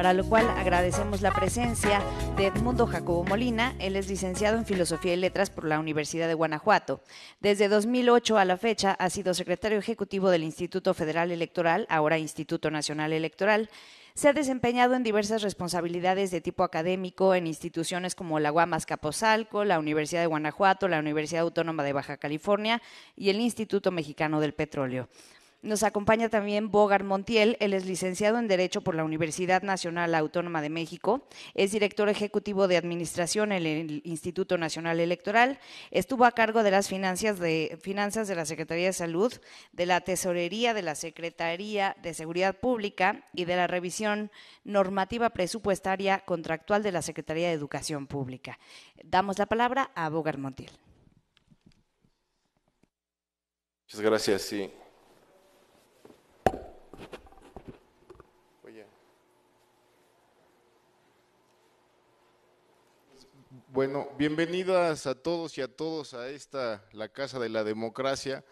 para lo cual agradecemos la presencia de Edmundo Jacobo Molina. Él es licenciado en Filosofía y Letras por la Universidad de Guanajuato. Desde 2008 a la fecha ha sido secretario ejecutivo del Instituto Federal Electoral, ahora Instituto Nacional Electoral. Se ha desempeñado en diversas responsabilidades de tipo académico en instituciones como la UAMAS Capozalco, la Universidad de Guanajuato, la Universidad Autónoma de Baja California y el Instituto Mexicano del Petróleo. Nos acompaña también Bogar Montiel, él es licenciado en Derecho por la Universidad Nacional Autónoma de México, es director ejecutivo de Administración en el Instituto Nacional Electoral, estuvo a cargo de las finanzas de, la Secretaría de Salud, de la Tesorería de la Secretaría de Seguridad Pública y de la Revisión Normativa Presupuestaria Contractual de la Secretaría de Educación Pública. Damos la palabra a Bogar Montiel. Muchas gracias, sí. Bueno, bienvenidas a todos y a todos a esta, la Casa de la Democracia.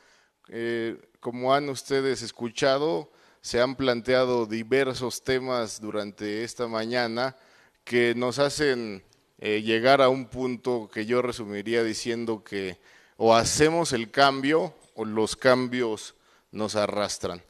Eh, como han ustedes escuchado, se han planteado diversos temas durante esta mañana que nos hacen eh, llegar a un punto que yo resumiría diciendo que o hacemos el cambio o los cambios nos arrastran.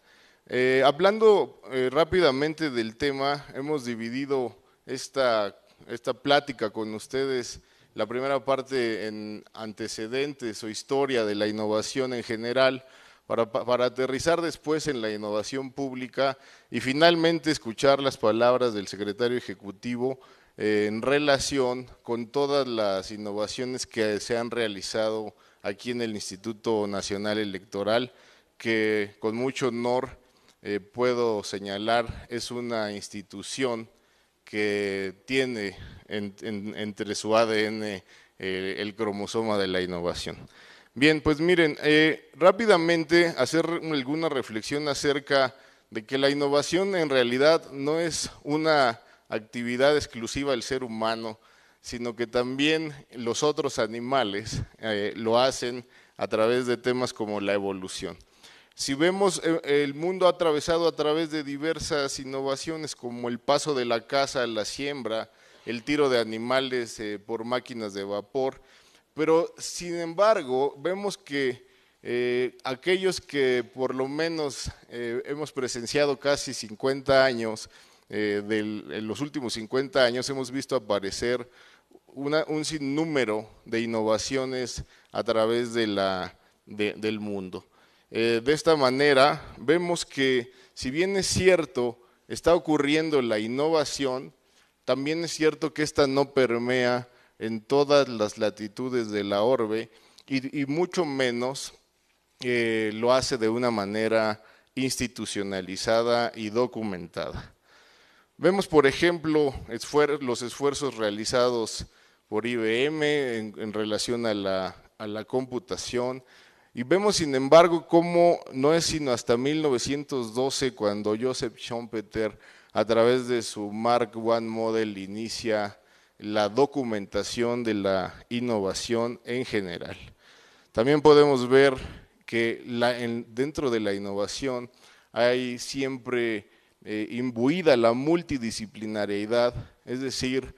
Eh, hablando rápidamente del tema, hemos dividido esta esta plática con ustedes, la primera parte en antecedentes o historia de la innovación en general, para, aterrizar después en la innovación pública y finalmente escuchar las palabras del secretario ejecutivo eh, en relación con todas las innovaciones que se han realizado aquí en el Instituto Nacional Electoral, que con mucho honor eh, puedo señalar es una institución que tiene entre su ADN eh, el cromosoma de la innovación. Bien, pues miren, eh, rápidamente hacer alguna reflexión acerca de que la innovación en realidad no es una actividad exclusiva del ser humano, sino que también los otros animales eh, lo hacen a través de temas como la evolución. Si vemos eh, el mundo atravesado a través de diversas innovaciones como el paso de la caza a la siembra, el tiro de animales eh, por máquinas de vapor, pero sin embargo vemos que eh, aquellos que por lo menos hemos presenciado casi 50 años, en los últimos 50 años hemos visto aparecer un sinnúmero de innovaciones a través del mundo. Eh, de esta manera, vemos que si bien es cierto, está ocurriendo la innovación, también es cierto que esta no permea en todas las latitudes de la orbe y, mucho menos eh, lo hace de una manera institucionalizada y documentada. Vemos, por ejemplo, los esfuerzos realizados por IBM en, relación a la computación, y vemos, sin embargo, cómo no es sino hasta 1912 cuando Joseph Schumpeter, a través de su Mark I Model, inicia la documentación de la innovación en general. También podemos ver que dentro de la innovación hay siempre eh, imbuida la multidisciplinariedad, es decir,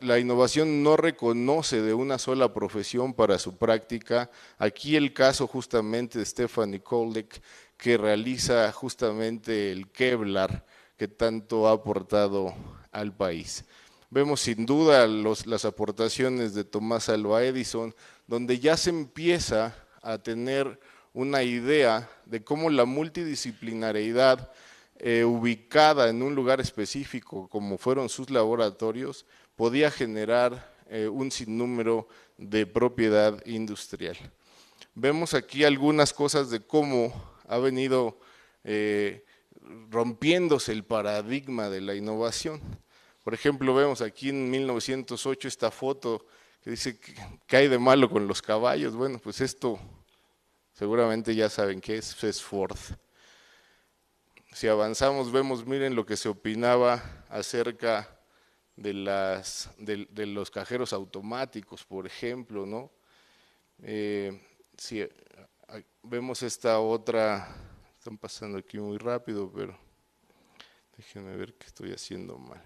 la innovación no reconoce de una sola profesión para su práctica. Aquí el caso justamente de Stephanie Kolek, que realiza justamente el Kevlar que tanto ha aportado al país. Vemos sin duda las aportaciones de Tomás Alba Edison, donde ya se empieza a tener una idea de cómo la multidisciplinariedad eh, ubicada en un lugar específico, como fueron sus laboratorios, podía generar eh, un sinnúmero de propiedad industrial. Vemos aquí algunas cosas de cómo ha venido eh, rompiéndose el paradigma de la innovación. Por ejemplo, vemos aquí en 1908 esta foto que dice que hay de malo con los caballos. Bueno, pues esto seguramente ya saben qué es, es Ford. Si avanzamos, vemos, miren lo que se opinaba acerca de, las, de, de los cajeros automáticos, por ejemplo, ¿no? Eh, si vemos esta otra, están pasando aquí muy rápido, pero déjenme ver qué estoy haciendo mal.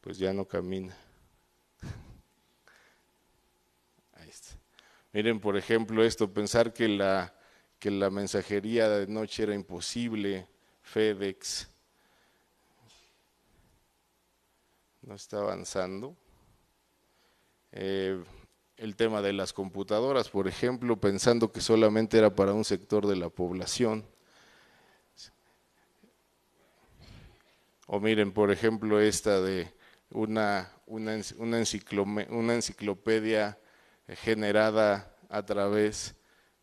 Pues ya no camina. Ahí está. Miren, por ejemplo, esto, pensar que la que la mensajería de noche era imposible, FedEx. No está avanzando. Eh, el tema de las computadoras, por ejemplo, pensando que solamente era para un sector de la población. O miren, por ejemplo, esta de una, una, enciclopedia generada a través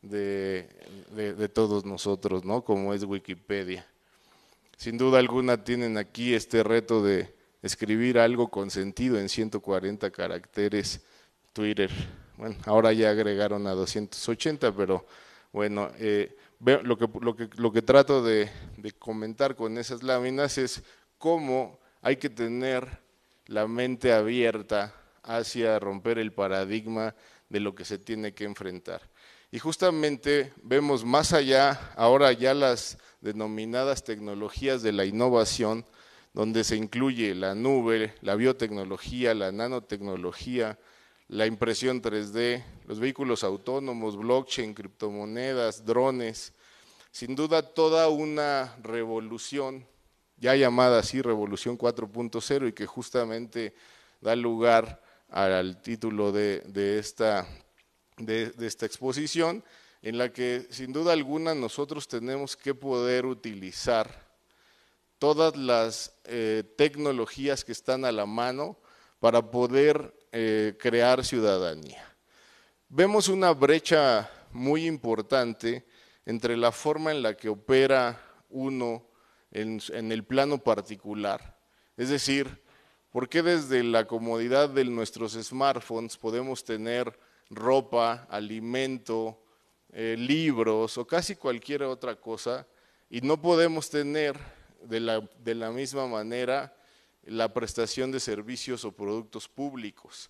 de, de, todos nosotros, ¿no? Como es Wikipedia. Sin duda alguna tienen aquí este reto de escribir algo con sentido en 140 caracteres Twitter. Bueno, ahora ya agregaron a 280, pero bueno, eh, lo, que, lo, que, lo, que, trato de comentar con esas láminas es cómo hay que tener la mente abierta hacia romper el paradigma de lo que se tiene que enfrentar. Y justamente vemos más allá, ahora ya las denominadas tecnologías de la innovación, donde se incluye la nube, la biotecnología, la nanotecnología, la impresión 3D, los vehículos autónomos, blockchain, criptomonedas, drones, sin duda toda una revolución, ya llamada así revolución 4.0 y que justamente da lugar al título de, de, esta, de, esta exposición, en la que sin duda alguna nosotros tenemos que poder utilizar todas las eh, tecnologías que están a la mano para poder eh, crear ciudadanía. Vemos una brecha muy importante entre la forma en la que opera uno en, en el plano particular. Es decir, ¿por qué desde la comodidad de nuestros smartphones podemos tener ropa, alimento, eh, libros o casi cualquier otra cosa, y no podemos tener de la, de la misma manera la prestación de servicios o productos públicos.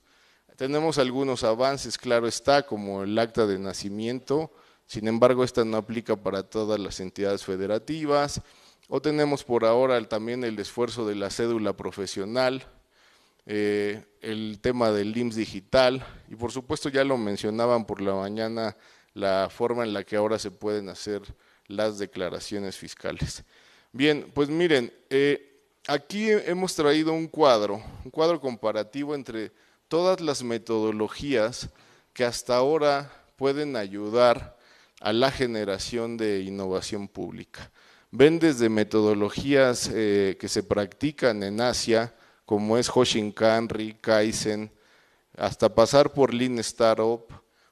Tenemos algunos avances, claro está, como el acta de nacimiento, sin embargo, esta no aplica para todas las entidades federativas, o tenemos por ahora también el esfuerzo de la cédula profesional, eh, el tema del IMSS digital y por supuesto ya lo mencionaban por la mañana la forma en la que ahora se pueden hacer las declaraciones fiscales. Bien, pues miren, eh, aquí hemos traído un cuadro, un cuadro comparativo entre todas las metodologías que hasta ahora pueden ayudar a la generación de innovación pública. Ven desde metodologías eh, que se practican en Asia, como es Kanri, Kaizen, hasta pasar por Lean Startup,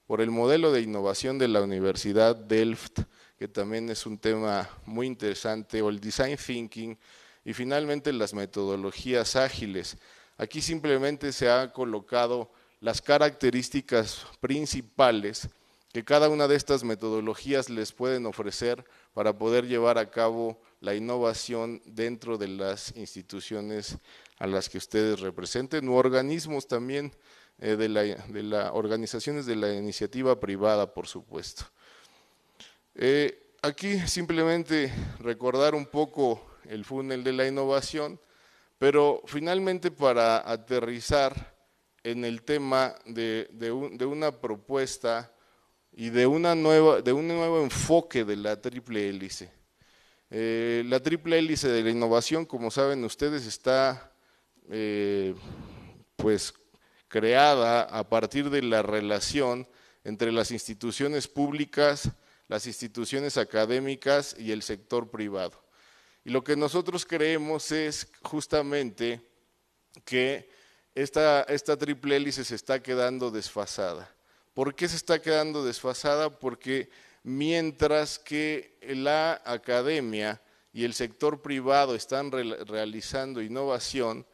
por el modelo de innovación de la Universidad Delft, que también es un tema muy interesante, o el Design Thinking, y finalmente las metodologías ágiles. Aquí simplemente se han colocado las características principales que cada una de estas metodologías les pueden ofrecer para poder llevar a cabo la innovación dentro de las instituciones a las que ustedes representen u organismos también eh, de, la, de organizaciones de la iniciativa privada, por supuesto. Eh, aquí simplemente recordar un poco el funnel de la innovación, pero finalmente para aterrizar en el tema de, una propuesta y de, una nueva, de un nuevo enfoque de la triple hélice. Eh, la triple hélice de la innovación, como saben ustedes, está eh, pues creada a partir de la relación entre las instituciones públicas, las instituciones académicas y el sector privado. Y lo que nosotros creemos es justamente que esta, triple hélice se está quedando desfasada. ¿Por qué se está quedando desfasada? Porque mientras que la academia y el sector privado están realizando innovación,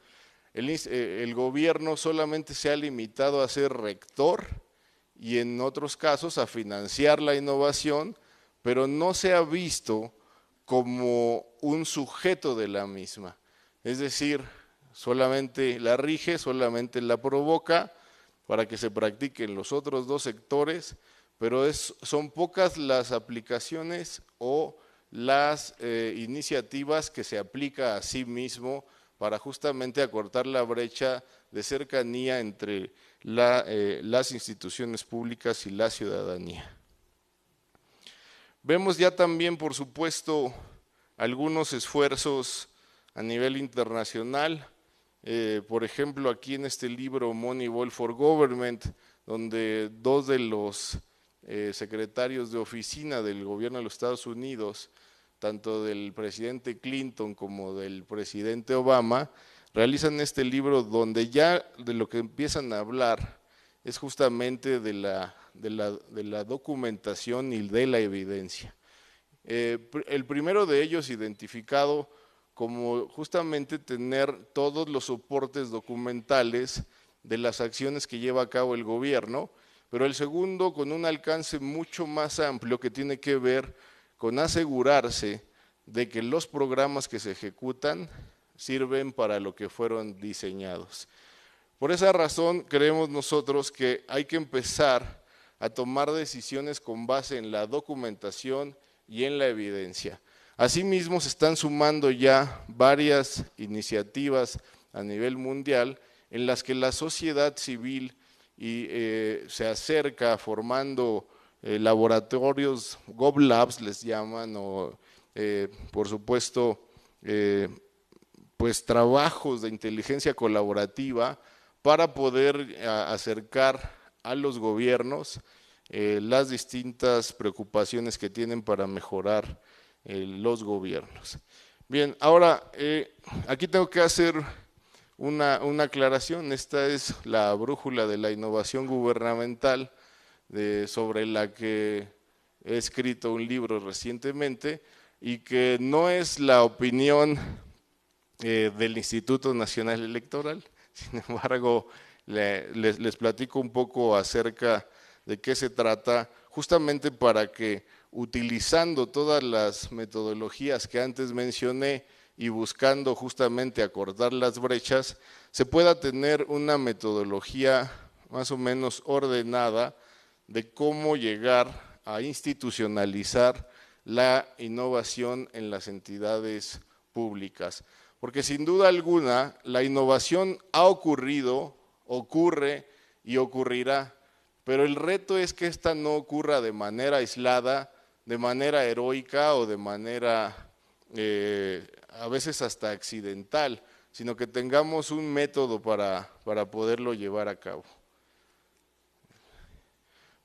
eh, el, gobierno solamente se ha limitado a ser rector y en otros casos a financiar la innovación, pero no se ha visto como un sujeto de la misma. Es decir, solamente la rige, solamente la provoca para que se practiquen los otros dos sectores, pero son pocas las aplicaciones o las eh, iniciativas que se aplica a sí mismo para justamente acortar la brecha de cercanía entre eh, las instituciones públicas y la ciudadanía. Vemos ya también, por supuesto, algunos esfuerzos a nivel internacional. Eh, por ejemplo, aquí en este libro Money Wall for Government, donde dos de los eh, secretarios de oficina del gobierno de los Estados Unidos tanto del presidente Clinton como del presidente Obama, realizan este libro donde ya de lo que empiezan a hablar es justamente de la, documentación y de la evidencia. Eh, el primero de ellos identificado como justamente tener todos los soportes documentales de las acciones que lleva a cabo el gobierno, pero el segundo con un alcance mucho más amplio que tiene que ver con asegurarse de que los programas que se ejecutan sirven para lo que fueron diseñados. Por esa razón creemos nosotros que hay que empezar a tomar decisiones con base en la documentación y en la evidencia. Asimismo, se están sumando ya varias iniciativas a nivel mundial en las que la sociedad civil eh, se acerca formando eh, laboratorios, goblabs les llaman, o eh, por supuesto, eh, pues trabajos de inteligencia colaborativa para poder acercar a los gobiernos las distintas preocupaciones que tienen para mejorar los gobiernos. Bien, ahora aquí tengo que hacer una aclaración. Esta es la brújula de la innovación gubernamental sobre la que he escrito un libro recientemente y que no es la opinión eh, del Instituto Nacional Electoral. Sin embargo, les, les platico un poco acerca de qué se trata, justamente para que utilizando todas las metodologías que antes mencioné y buscando justamente acortar las brechas, se pueda tener una metodología más o menos ordenada de cómo llegar a institucionalizar la innovación en las entidades públicas. Porque sin duda alguna la innovación ha ocurrido, ocurre y ocurrirá, pero el reto es que esta no ocurra de manera aislada, de manera heroica o de manera eh, a veces hasta accidental, sino que tengamos un método para poderlo llevar a cabo.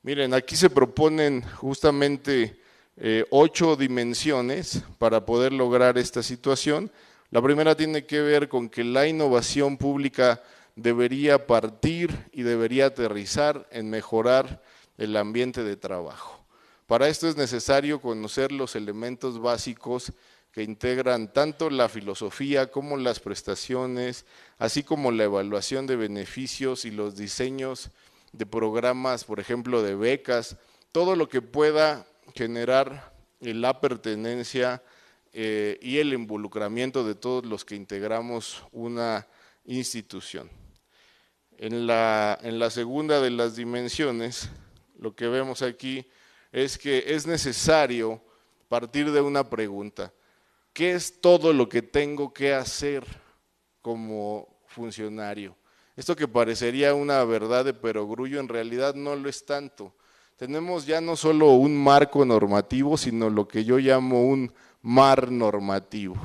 Miren, aquí se proponen justamente eh, ocho dimensiones para poder lograr esta situación. La primera tiene que ver con que la innovación pública debería partir y debería aterrizar en mejorar el ambiente de trabajo. Para esto es necesario conocer los elementos básicos que integran tanto la filosofía como las prestaciones, así como la evaluación de beneficios y los diseños de programas, por ejemplo, de becas, todo lo que pueda generar la pertenencia eh, y el involucramiento de todos los que integramos una institución. en la segunda de las dimensiones, lo que vemos aquí es que es necesario partir de una pregunta. ¿Qué es todo lo que tengo que hacer como funcionario? Esto que parecería una verdad de perogrullo en realidad no lo es tanto. Tenemos ya no solo un marco normativo, sino lo que yo llamo un mar normativo.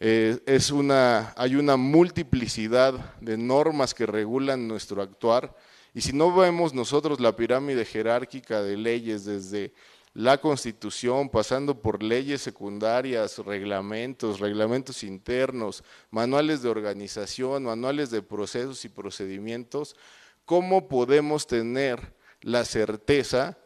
Eh, es una, hay una multiplicidad de normas que regulan nuestro actuar y si no vemos nosotros la pirámide jerárquica de leyes desde la constitución, pasando por leyes secundarias, reglamentos, reglamentos internos, manuales de organización, manuales de procesos y procedimientos, ¿cómo podemos tener la certeza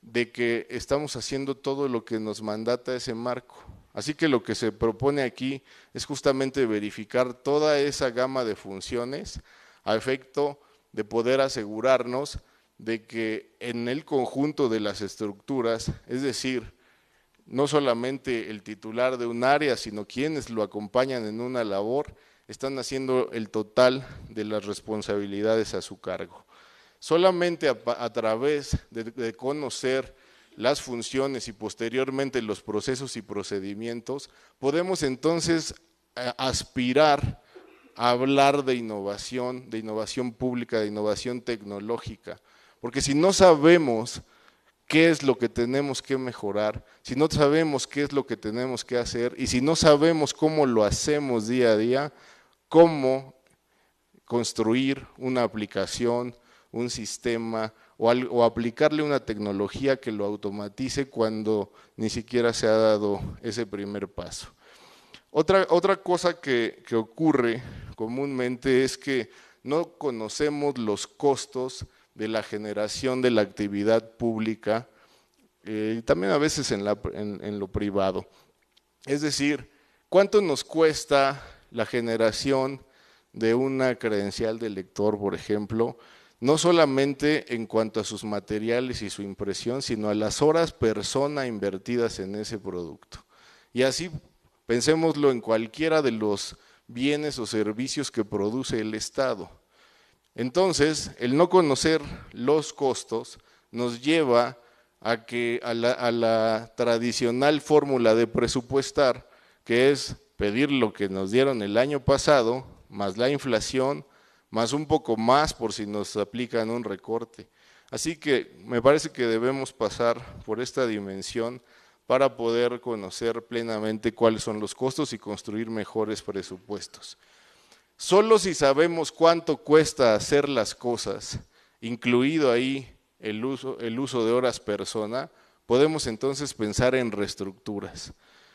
de que estamos haciendo todo lo que nos mandata ese marco? Así que lo que se propone aquí es justamente verificar toda esa gama de funciones a efecto de poder asegurarnos de que en el conjunto de las estructuras, es decir, no solamente el titular de un área, sino quienes lo acompañan en una labor, están haciendo el total de las responsabilidades a su cargo. Solamente a, través de conocer las funciones y posteriormente los procesos y procedimientos, podemos entonces eh, aspirar a hablar de innovación, de innovación pública, de innovación tecnológica. Porque si no sabemos qué es lo que tenemos que mejorar, si no sabemos qué es lo que tenemos que hacer y si no sabemos cómo lo hacemos día a día, cómo construir una aplicación, un sistema o, aplicarle una tecnología que lo automatice cuando ni siquiera se ha dado ese primer paso. Otra, cosa que ocurre comúnmente es que no conocemos los costos de la generación de la actividad pública eh, y también a veces en, en lo privado. Es decir, ¿cuánto nos cuesta la generación de una credencial de lector, por ejemplo? no solamente en cuanto a sus materiales y su impresión, sino a las horas persona invertidas en ese producto. Y así pensémoslo en cualquiera de los bienes o servicios que produce el Estado. Entonces, el no conocer los costos nos lleva a, que, a, la, la tradicional fórmula de presupuestar, que es pedir lo que nos dieron el año pasado, más la inflación, más un poco más por si nos aplican un recorte. Así que me parece que debemos pasar por esta dimensión para poder conocer plenamente cuáles son los costos y construir mejores presupuestos. Solo si sabemos cuánto cuesta hacer las cosas, incluido ahí el uso, el uso de horas persona, podemos entonces pensar en reestructuras.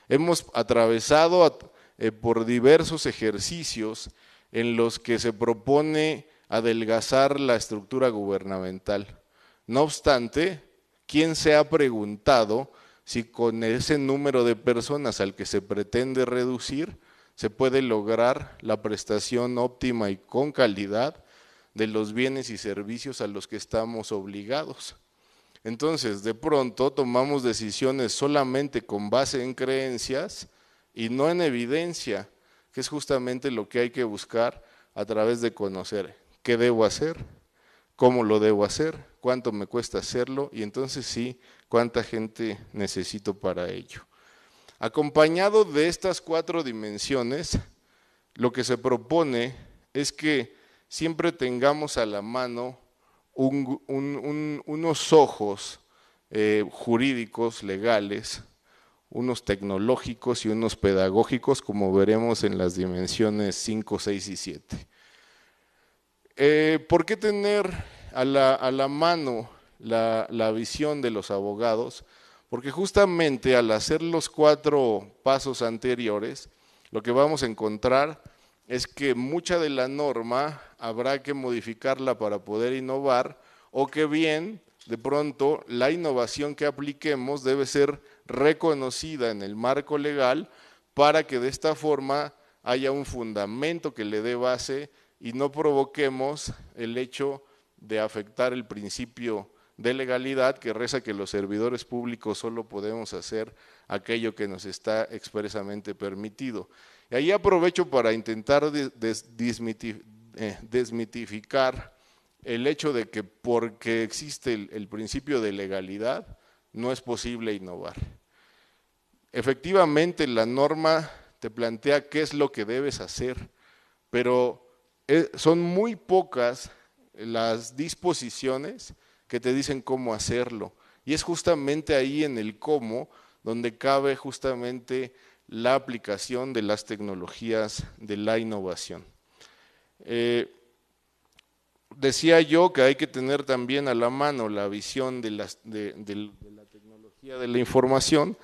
Hemos atravesado eh, por diversos ejercicios en los que se propone adelgazar la estructura gubernamental. No obstante, ¿quién se ha preguntado si con ese número de personas al que se pretende reducir, se puede lograr la prestación óptima y con calidad de los bienes y servicios a los que estamos obligados. Entonces, de pronto tomamos decisiones solamente con base en creencias y no en evidencia, que es justamente lo que hay que buscar a través de conocer qué debo hacer, cómo lo debo hacer, cuánto me cuesta hacerlo y entonces sí, cuánta gente necesito para ello. Acompañado de estas cuatro dimensiones, lo que se propone es que siempre tengamos a la mano unos ojos eh, jurídicos, legales, unos tecnológicos y unos pedagógicos, como veremos en las dimensiones 5, 6 y 7. Eh, ¿Por qué tener a la, a la mano la visión de los abogados? Porque justamente al hacer los cuatro pasos anteriores, lo que vamos a encontrar es que mucha de la norma habrá que modificarla para poder innovar o que bien de pronto la innovación que apliquemos debe ser reconocida en el marco legal para que de esta forma haya un fundamento que le dé base y no provoquemos el hecho de afectar el principio de legalidad que reza que los servidores públicos solo podemos hacer aquello que nos está expresamente permitido. Y ahí aprovecho para intentar eh, desmitificar el hecho de que porque existe el principio de legalidad, no es posible innovar. Efectivamente, la norma te plantea qué es lo que debes hacer, pero eh, son muy pocas las disposiciones que te dicen cómo hacerlo. Y es justamente ahí en el cómo donde cabe justamente la aplicación de las tecnologías de la innovación. Eh, decía yo que hay que tener también a la mano la visión de la tecnología de la información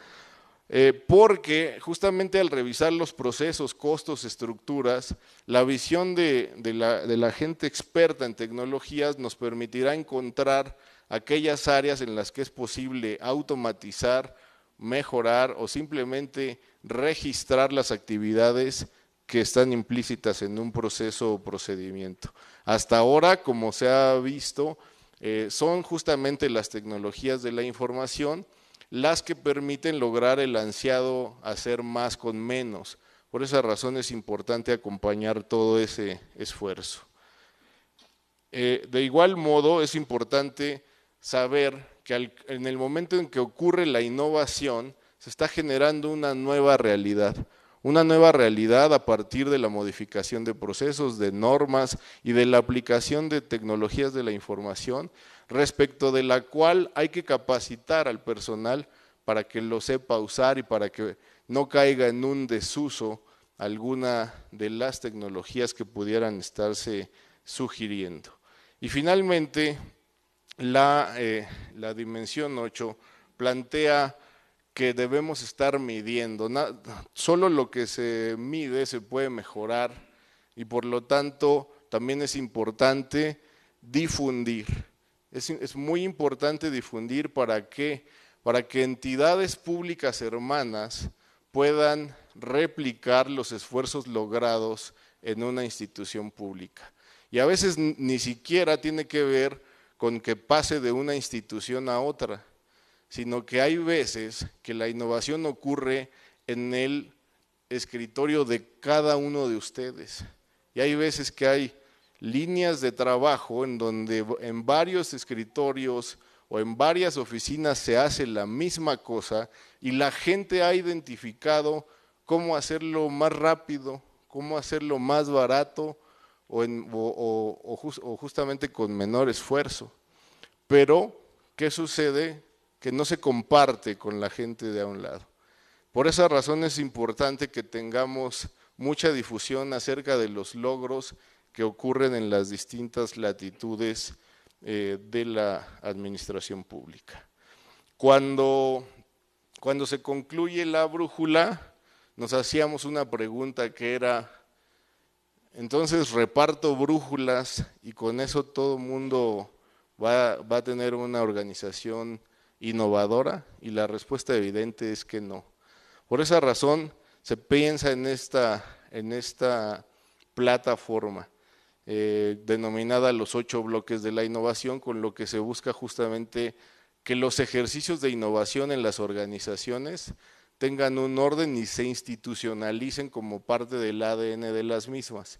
eh, porque justamente al revisar los procesos, costos, estructuras, la visión de, la, gente experta en tecnologías nos permitirá encontrar aquellas áreas en las que es posible automatizar, mejorar o simplemente registrar las actividades que están implícitas en un proceso o procedimiento. Hasta ahora, como se ha visto, eh, son justamente las tecnologías de la información las que permiten lograr el ansiado hacer más con menos. Por esa razón es importante acompañar todo ese esfuerzo. Eh, de igual modo, es importante saber que en el momento en que ocurre la innovación, se está generando una nueva realidad. Una nueva realidad a partir de la modificación de procesos, de normas y de la aplicación de tecnologías de la información respecto de la cual hay que capacitar al personal para que lo sepa usar y para que no caiga en un desuso alguna de las tecnologías que pudieran estarse sugiriendo. Y finalmente, la, eh, dimensión 8 plantea que debemos estar midiendo. solo lo que se mide se puede mejorar y por lo tanto también es importante difundir. Es, muy importante difundir para que, para que entidades públicas hermanas puedan replicar los esfuerzos logrados en una institución pública. Y a veces ni siquiera tiene que ver con que pase de una institución a otra, sino que hay veces que la innovación ocurre en el escritorio de cada uno de ustedes. Y hay veces que hay líneas de trabajo en donde en varios escritorios o en varias oficinas se hace la misma cosa y la gente ha identificado cómo hacerlo más rápido, cómo hacerlo más barato o, o justamente con menor esfuerzo. Pero, ¿qué sucede? Que no se comparte con la gente de a un lado. Por esa razón es importante que tengamos mucha difusión acerca de los logros que ocurren en las distintas latitudes eh, de la administración pública. Cuando, cuando se concluye la brújula, nos hacíamos una pregunta que era, entonces reparto brújulas y con eso todo mundo va, va a tener una organización innovadora y la respuesta evidente es que no. Por esa razón se piensa en esta, en esta plataforma. Eh, denominada los ocho bloques de la innovación, con lo que se busca justamente que los ejercicios de innovación en las organizaciones tengan un orden y se institucionalicen como parte del ADN de las mismas.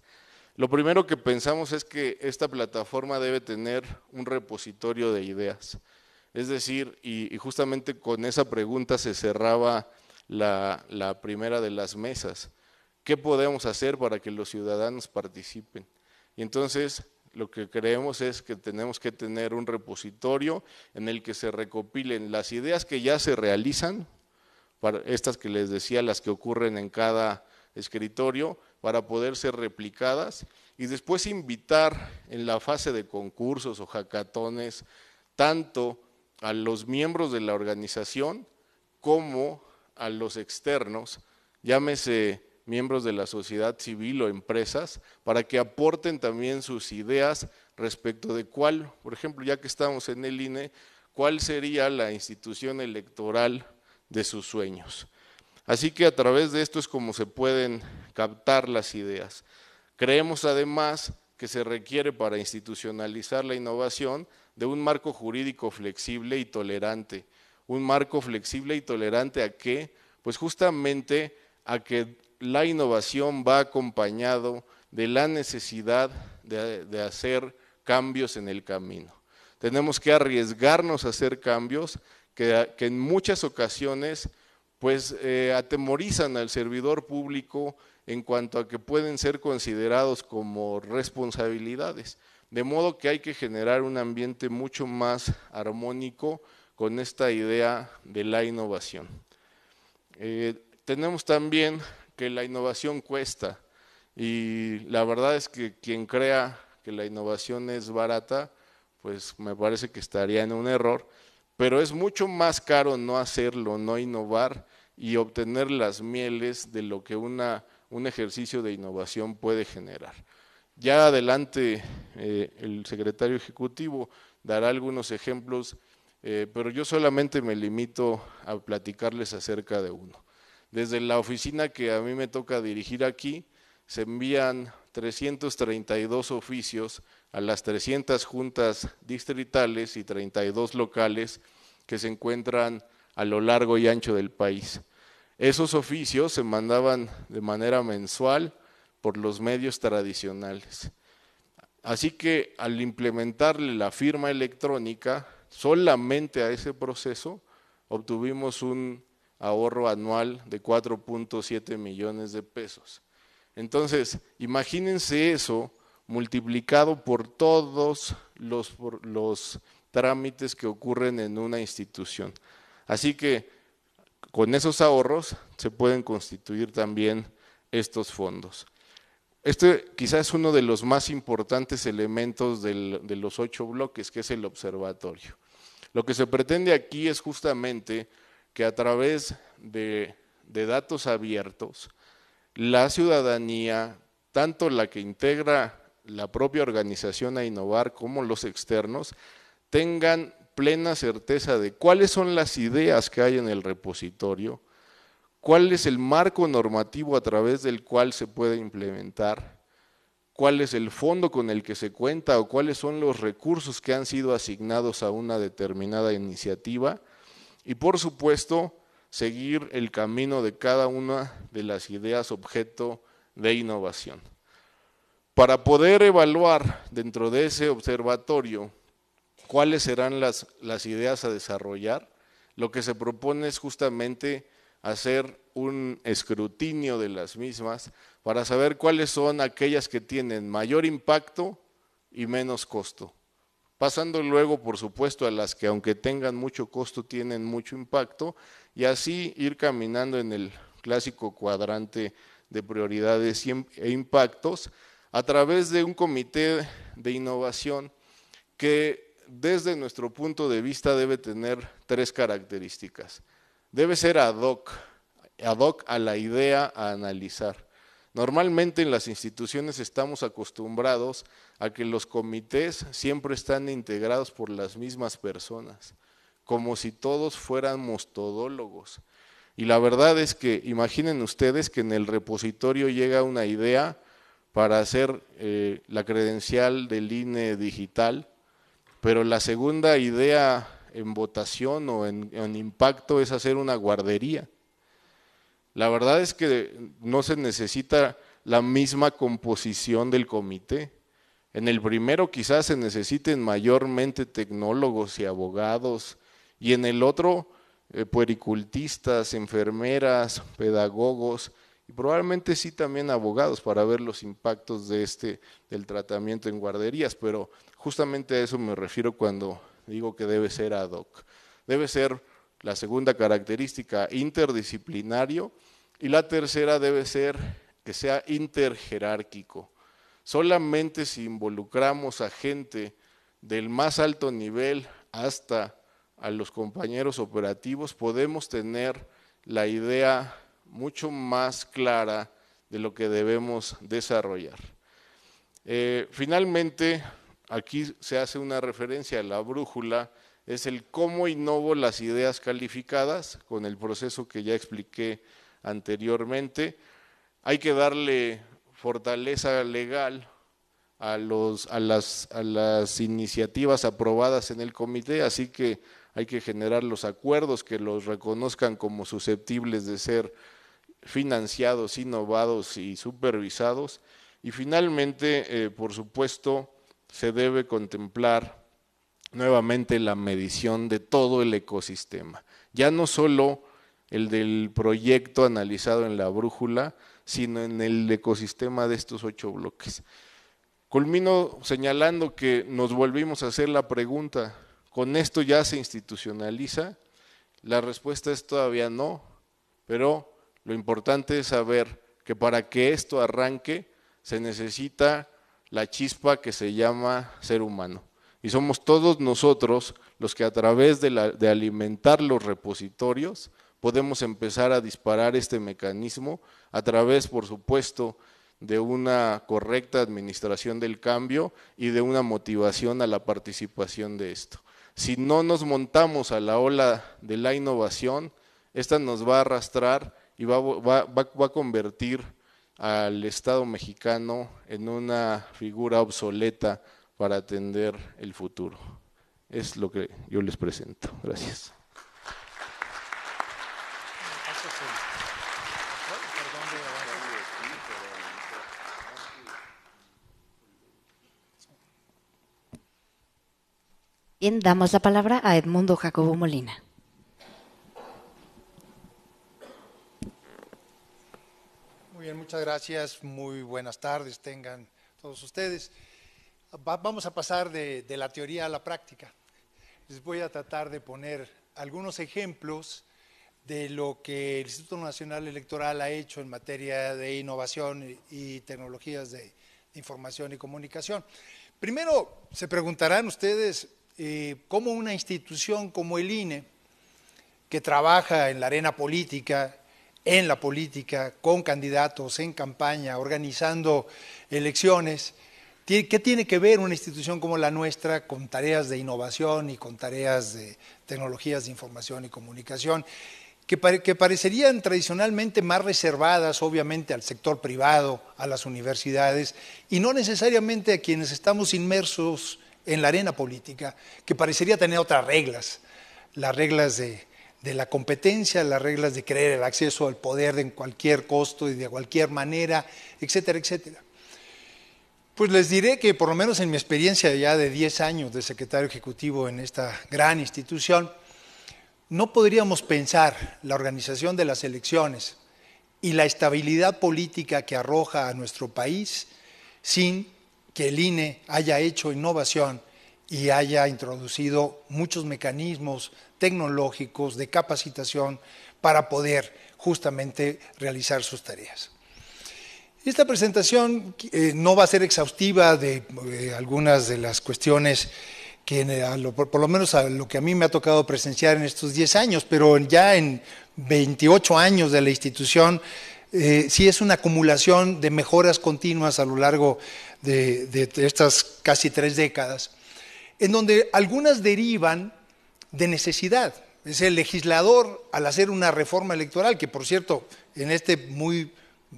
Lo primero que pensamos es que esta plataforma debe tener un repositorio de ideas. Es decir, y, justamente con esa pregunta se cerraba la primera de las mesas. ¿Qué podemos hacer para que los ciudadanos participen? Y entonces lo que creemos es que tenemos que tener un repositorio en el que se recopilen las ideas que ya se realizan, para estas que les decía, las que ocurren en cada escritorio, para poder ser replicadas y después invitar en la fase de concursos o hackatones tanto a los miembros de la organización como a los externos, llámese miembros de la sociedad civil o empresas para que aporten también sus ideas respecto de cuál, por ejemplo, ya que estamos en el INE, cuál sería la institución electoral de sus sueños. Así que a través de esto es como se pueden captar las ideas. Creemos además que se requiere para institucionalizar la innovación de un marco jurídico flexible y tolerante. Un marco flexible y tolerante a qué? Pues justamente a que la innovación va acompañado de la necesidad de, hacer cambios en el camino. Tenemos que arriesgarnos a hacer cambios que, en muchas ocasiones pues eh, atemorizan al servidor público en cuanto a que pueden ser considerados como responsabilidades. De modo que hay que generar un ambiente mucho más armónico con esta idea de la innovación. Eh, tenemos también que la innovación cuesta y la verdad es que quien crea que la innovación es barata, pues me parece que estaría en un error, pero es mucho más caro no hacerlo, no innovar y obtener las mieles de lo que una, un ejercicio de innovación puede generar. Ya adelante eh, el secretario ejecutivo dará algunos ejemplos, eh, pero yo solamente me limito a platicarles acerca de uno. Desde la oficina que a mí me toca dirigir aquí, se envían 332 oficios a las 300 juntas distritales y 32 locales que se encuentran a lo largo y ancho del país. Esos oficios se mandaban de manera mensual por los medios tradicionales. Así que al implementarle la firma electrónica solamente a ese proceso, obtuvimos un ahorro anual de 4.7 millones de pesos. Entonces, imagínense eso multiplicado por todos los, los trámites que ocurren en una institución. Así que con esos ahorros se pueden constituir también estos fondos. Este quizás es uno de los más importantes elementos de los ocho bloques, que es el observatorio. Lo que se pretende aquí es justamente que a través de, datos abiertos, la ciudadanía, tanto la que integra la propia organización a innovar como los externos, tengan plena certeza de cuáles son las ideas que hay en el repositorio, cuál es el marco normativo a través del cual se puede implementar, cuál es el fondo con el que se cuenta o cuáles son los recursos que han sido asignados a una determinada iniciativa y por supuesto, seguir el camino de cada una de las ideas objeto de innovación. Para poder evaluar dentro de ese observatorio cuáles serán las, ideas a desarrollar, lo que se propone es justamente hacer un escrutinio de las mismas para saber cuáles son aquellas que tienen mayor impacto y menos costo pasando luego, por supuesto, a las que aunque tengan mucho costo, tienen mucho impacto, y así ir caminando en el clásico cuadrante de prioridades em, e impactos a través de un comité de innovación que desde nuestro punto de vista debe tener tres características. Debe ser ad hoc, ad hoc a la idea a analizar. Normalmente en las instituciones estamos acostumbrados a que los comités siempre están integrados por las mismas personas, como si todos fuéramos todólogos. Y la verdad es que imaginen ustedes que en el repositorio llega una idea para hacer eh, la credencial del INE digital, pero la segunda idea en votación o en impacto es hacer una guardería. La verdad es que no se necesita la misma composición del comité. En el primero quizás se necesiten mayormente tecnólogos y abogados y en el otro eh, puericultistas, enfermeras, pedagogos y probablemente sí también abogados para ver los impactos de este del tratamiento en guarderías, pero justamente a eso me refiero cuando digo que debe ser ad hoc. Debe ser la segunda característica interdisciplinario y la tercera debe ser que sea interjerárquico. Solamente si involucramos a gente del más alto nivel hasta a los compañeros operativos, podemos tener la idea mucho más clara de lo que debemos desarrollar. Eh, finalmente, aquí se hace una referencia a la brújula, es el cómo innovo las ideas calificadas con el proceso que ya expliqué anteriormente. Hay que darle fortaleza legal a, las, iniciativas aprobadas en el comité, así que hay que generar los acuerdos que los reconozcan como susceptibles de ser financiados, innovados y supervisados. Y finalmente, eh, por supuesto, se debe contemplar nuevamente la medición de todo el ecosistema. Ya no solo el del proyecto analizado en la brújula, sino en el ecosistema de estos ocho bloques. Culmino señalando que nos volvimos a hacer la pregunta, ¿con esto ya se institucionaliza? La respuesta es todavía no, pero lo importante es saber que para que esto arranque se necesita la chispa que se llama ser humano. Y somos todos nosotros los que a través de, de alimentar los repositorios podemos empezar a disparar este mecanismo a través, por supuesto, de una correcta administración del cambio y de una motivación a la participación de esto. Si no nos montamos a la ola de la innovación, esta nos va a arrastrar y va, a convertir al Estado mexicano en una figura obsoleta para atender el futuro. Es lo que yo les presento. Gracias. Bien, damos la palabra a Edmundo Jacobo Molina. Muy bien, muchas gracias. Muy buenas tardes tengan todos ustedes. vamos a pasar de, de, la teoría a la práctica. Les voy a tratar de poner algunos ejemplos de lo que el Instituto Nacional Electoral ha hecho en materia de innovación y tecnologías de información y comunicación. Primero, se preguntarán ustedes, eh, cómo una institución como el INE, que trabaja en la arena política, en la política, con candidatos, en campaña, organizando elecciones, ¿Qué tiene que ver una institución como la nuestra con tareas de innovación y con tareas de tecnologías de información y comunicación? Que, que, parecerían tradicionalmente más reservadas, obviamente, al sector privado, a las universidades, y no necesariamente a quienes estamos inmersos en la arena política, que parecería tener otras reglas, las reglas de, la competencia, las reglas de creer el acceso al poder en cualquier costo y de cualquier manera, etcétera, etcétera. Pues les diré que por lo menos en mi experiencia ya de 10 años de secretario ejecutivo en esta gran institución, no podríamos pensar la organización de las elecciones y la estabilidad política que arroja a nuestro país sin que el INE haya hecho innovación y haya introducido muchos mecanismos tecnológicos de capacitación para poder justamente realizar sus tareas. Esta presentación eh, no va a ser exhaustiva de eh, algunas de las cuestiones que eh, por, lo menos a lo que a mí me ha tocado presenciar en estos 10 años, pero ya en 28 años de la institución, sí es una acumulación de mejoras continuas a lo largo de, estas casi tres décadas, en donde algunas derivan de necesidad. Es el legislador, al hacer una reforma electoral, que por cierto, en este muy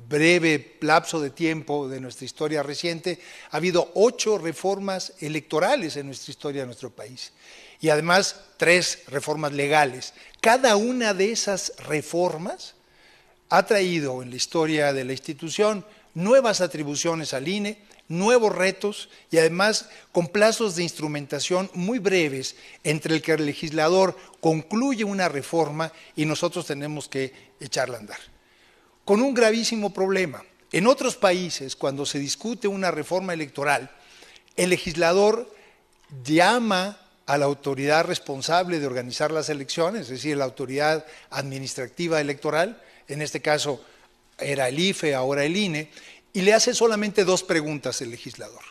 breve lapso de tiempo de nuestra historia reciente, ha habido ocho reformas electorales en nuestra historia de nuestro país y además tres reformas legales. Cada una de esas reformas ha traído en la historia de la institución nuevas atribuciones al INE, nuevos retos y además con plazos de instrumentación muy breves entre el que el legislador concluye una reforma y nosotros tenemos que echarla a andar. Con un gravísimo problema. En otros países, cuando se discute una reforma electoral, el legislador llama a la autoridad responsable de organizar las elecciones, es decir, la autoridad administrativa electoral, en este caso era el IFE, ahora el INE, y le hace solamente dos preguntas el legislador.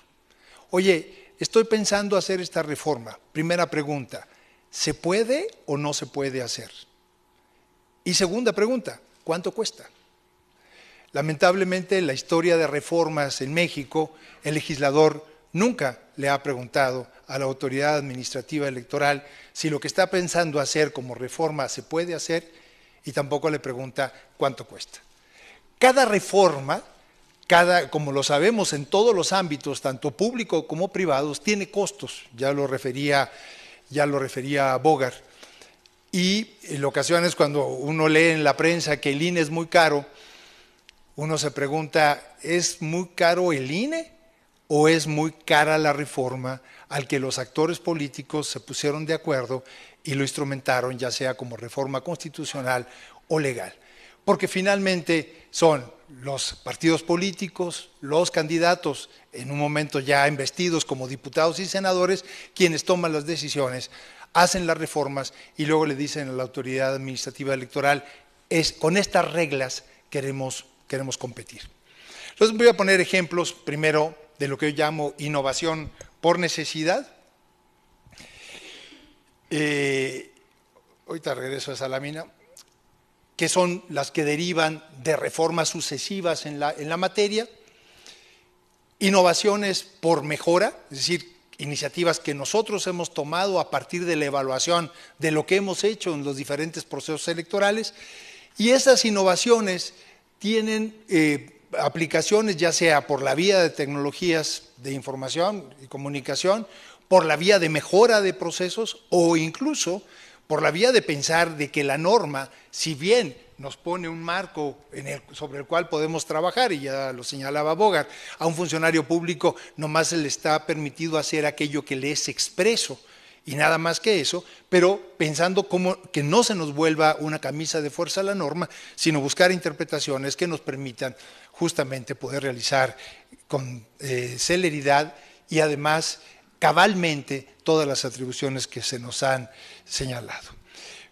Oye, estoy pensando hacer esta reforma. Primera pregunta, ¿se puede o no se puede hacer? Y segunda pregunta, ¿cuánto cuesta? Lamentablemente, en la historia de reformas en México, el legislador nunca le ha preguntado a la autoridad administrativa electoral si lo que está pensando hacer como reforma se puede hacer y tampoco le pregunta cuánto cuesta. Cada reforma cada, como lo sabemos en todos los ámbitos, tanto público como privados, tiene costos, ya lo refería, ya lo refería Bogart. Y en ocasiones cuando uno lee en la prensa que el INE es muy caro, uno se pregunta, ¿es muy caro el INE o es muy cara la reforma al que los actores políticos se pusieron de acuerdo y lo instrumentaron, ya sea como reforma constitucional o legal? Porque finalmente son los partidos políticos, los candidatos, en un momento ya investidos como diputados y senadores, quienes toman las decisiones, hacen las reformas y luego le dicen a la autoridad administrativa electoral, es con estas reglas queremos, queremos competir. Entonces voy a poner ejemplos primero de lo que yo llamo innovación por necesidad. Eh, ahorita regreso a esa lámina que son las que derivan de reformas sucesivas en la, materia, innovaciones por mejora, es decir, iniciativas que nosotros hemos tomado a partir de la evaluación de lo que hemos hecho en los diferentes procesos electorales, y esas innovaciones tienen eh, aplicaciones ya sea por la vía de tecnologías de información y comunicación, por la vía de mejora de procesos o incluso por la vía de pensar de que la norma, si bien nos pone un marco sobre el cual podemos trabajar, y ya lo señalaba Bogart, a un funcionario público nomás se le está permitido hacer aquello que le es expreso, y nada más que eso, pero pensando como que no se nos vuelva una camisa de fuerza la norma, sino buscar interpretaciones que nos permitan justamente poder realizar con eh, celeridad y además cabalmente todas las atribuciones que se nos han señalado.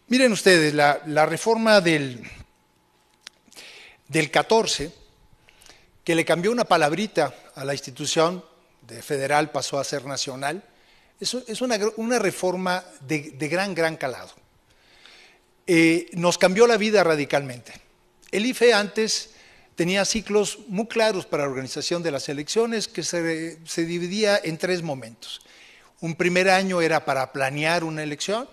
Miren ustedes, la, reforma del, del 14, que le cambió una palabrita a la institución, de federal pasó a ser nacional, es, es una, reforma de, gran, gran calado. Eh, nos cambió la vida radicalmente. El IFE antes tenía ciclos muy claros para la organización de las elecciones que se, dividía en tres momentos. Un primer año era para planear una elección,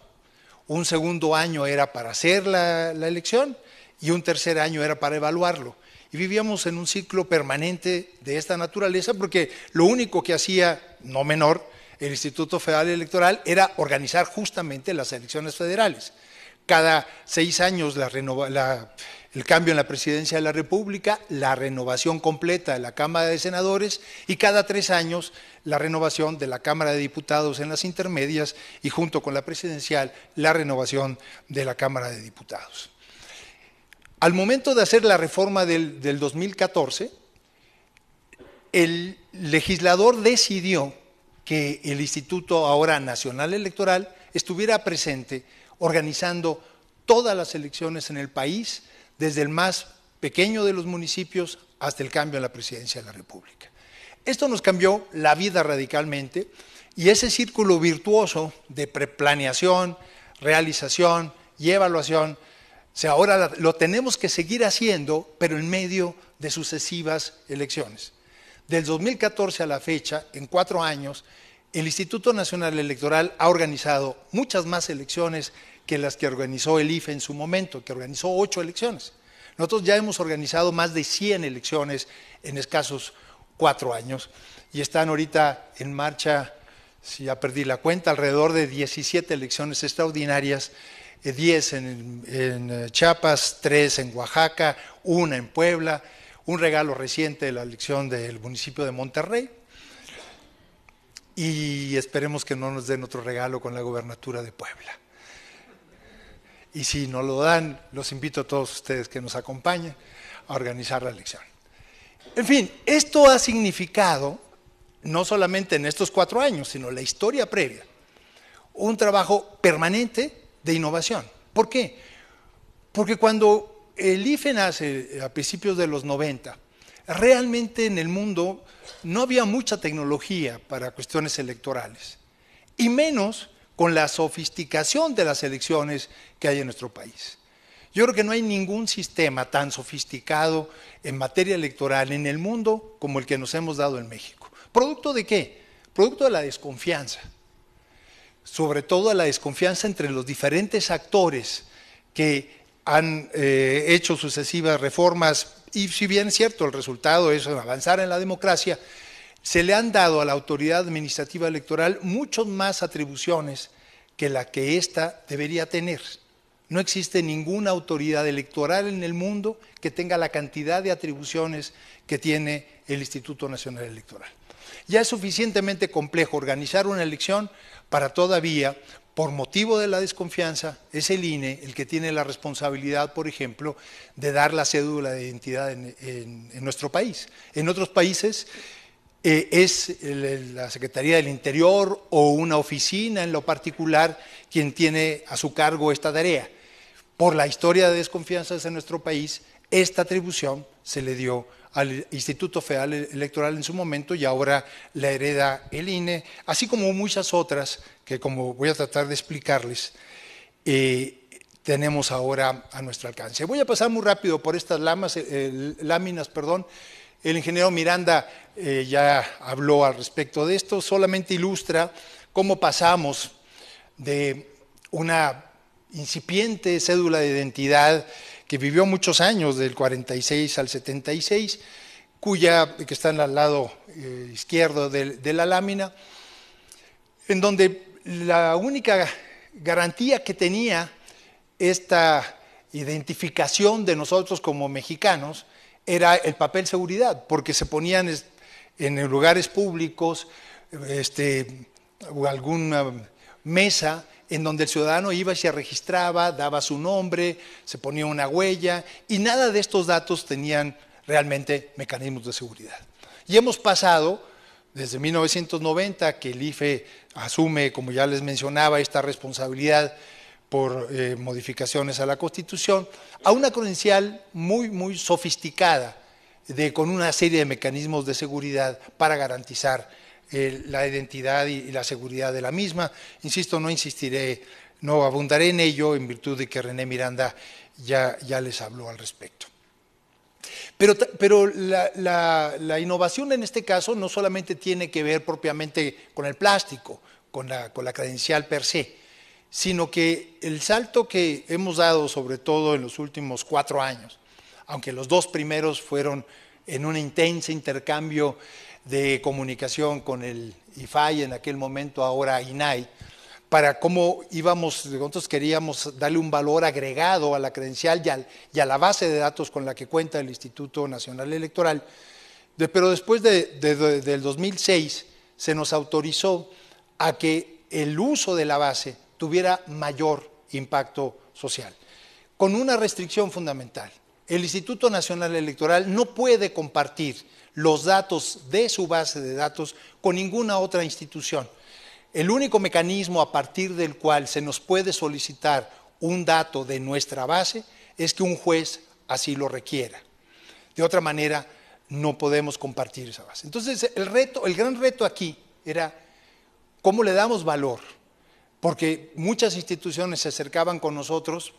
un segundo año era para hacer la, elección y un tercer año era para evaluarlo. Y vivíamos en un ciclo permanente de esta naturaleza porque lo único que hacía, no menor, el Instituto Federal Electoral era organizar justamente las elecciones federales. Cada seis años la, renovación el cambio en la presidencia de la República, la renovación completa de la Cámara de Senadores y cada tres años la renovación de la Cámara de Diputados en las intermedias y junto con la presidencial la renovación de la Cámara de Diputados. Al momento de hacer la reforma del, 2014, el legislador decidió que el Instituto ahora Nacional Electoral estuviera presente organizando todas las elecciones en el país, desde el más pequeño de los municipios hasta el cambio en la presidencia de la República. Esto nos cambió la vida radicalmente y ese círculo virtuoso de preplaneación, realización y evaluación, ahora lo tenemos que seguir haciendo, pero en medio de sucesivas elecciones. Del 2014 a la fecha, en cuatro años, el Instituto Nacional Electoral ha organizado muchas más elecciones que las que organizó el IFE en su momento, que organizó ocho elecciones. Nosotros ya hemos organizado más de 100 elecciones en escasos cuatro años y están ahorita en marcha, si ya perdí la cuenta, alrededor de 17 elecciones extraordinarias, 10 eh, en, eh, Chiapas, 3 en Oaxaca, una en Puebla, un regalo reciente de la elección del municipio de Monterrey, y esperemos que no nos den otro regalo con la gobernatura de Puebla. Y si no lo dan, los invito a todos ustedes que nos acompañen a organizar la elección. En fin, esto ha significado, no solamente en estos cuatro años, sino la historia previa, un trabajo permanente de innovación. ¿Por qué? Porque cuando el IFE nace a principios de los 90, realmente en el mundo no había mucha tecnología para cuestiones electorales, y menos con la sofisticación de las elecciones que hay en nuestro país. Yo creo que no hay ningún sistema tan sofisticado en materia electoral en el mundo como el que nos hemos dado en México. ¿Producto de qué? Producto de la desconfianza. Sobre todo la desconfianza entre los diferentes actores que han eh, hecho sucesivas reformas y si bien es cierto, el resultado es avanzar en la democracia, se le han dado a la autoridad administrativa electoral muchas más atribuciones que la que ésta debería tener. No existe ninguna autoridad electoral en el mundo que tenga la cantidad de atribuciones que tiene el Instituto Nacional Electoral. Ya es suficientemente complejo organizar una elección para todavía, por motivo de la desconfianza, es el INE el que tiene la responsabilidad, por ejemplo, de dar la cédula de identidad en, en nuestro país. En otros países eh, es la Secretaría del Interior o una oficina en lo particular quien tiene a su cargo esta tarea. Por la historia de desconfianzas en nuestro país, esta atribución se le dio al Instituto Federal Electoral en su momento y ahora la hereda el INE, así como muchas otras que como voy a tratar de explicarles, eh, tenemos ahora a nuestro alcance. Voy a pasar muy rápido por estas lamas, eh, láminas, perdón, el ingeniero Miranda eh, ya habló al respecto de esto, solamente ilustra cómo pasamos de una incipiente cédula de identidad que vivió muchos años, del 46 al 76, cuya, que está al lado eh, izquierdo de la lámina, en donde la única garantía que tenía esta identificación de nosotros como mexicanos era el papel seguridad, porque se ponían en lugares públicos este, alguna mesa en donde el ciudadano iba y se registraba, daba su nombre, se ponía una huella, y nada de estos datos tenían realmente mecanismos de seguridad. Y hemos pasado desde 1990, que el IFE asume, como ya les mencionaba, esta responsabilidad por eh, modificaciones a la Constitución, a una credencial muy, muy sofisticada, de, con una serie de mecanismos de seguridad para garantizar eh, la identidad y, la seguridad de la misma. Insisto, no insistiré, no abundaré en ello en virtud de que René Miranda ya, ya les habló al respecto. Pero, pero la, innovación en este caso no solamente tiene que ver propiamente con el plástico, con la, con la credencial per se, sino que el salto que hemos dado, sobre todo en los últimos cuatro años, aunque los dos primeros fueron en un intenso intercambio de comunicación con el IFAI en aquel momento, ahora INAI, para cómo íbamos, nosotros queríamos darle un valor agregado a la credencial y, a la base de datos con la que cuenta el Instituto Nacional Electoral. pero después del 2006 se nos autorizó a que el uso de la base tuviera mayor impacto social. Con una restricción fundamental. El Instituto Nacional Electoral no puede compartir los datos de su base de datos con ninguna otra institución. El único mecanismo a partir del cual se nos puede solicitar un dato de nuestra base es que un juez así lo requiera. De otra manera, no podemos compartir esa base. Entonces, el reto, el gran reto aquí era cómo le damos valor porque muchas instituciones se acercaban con nosotros,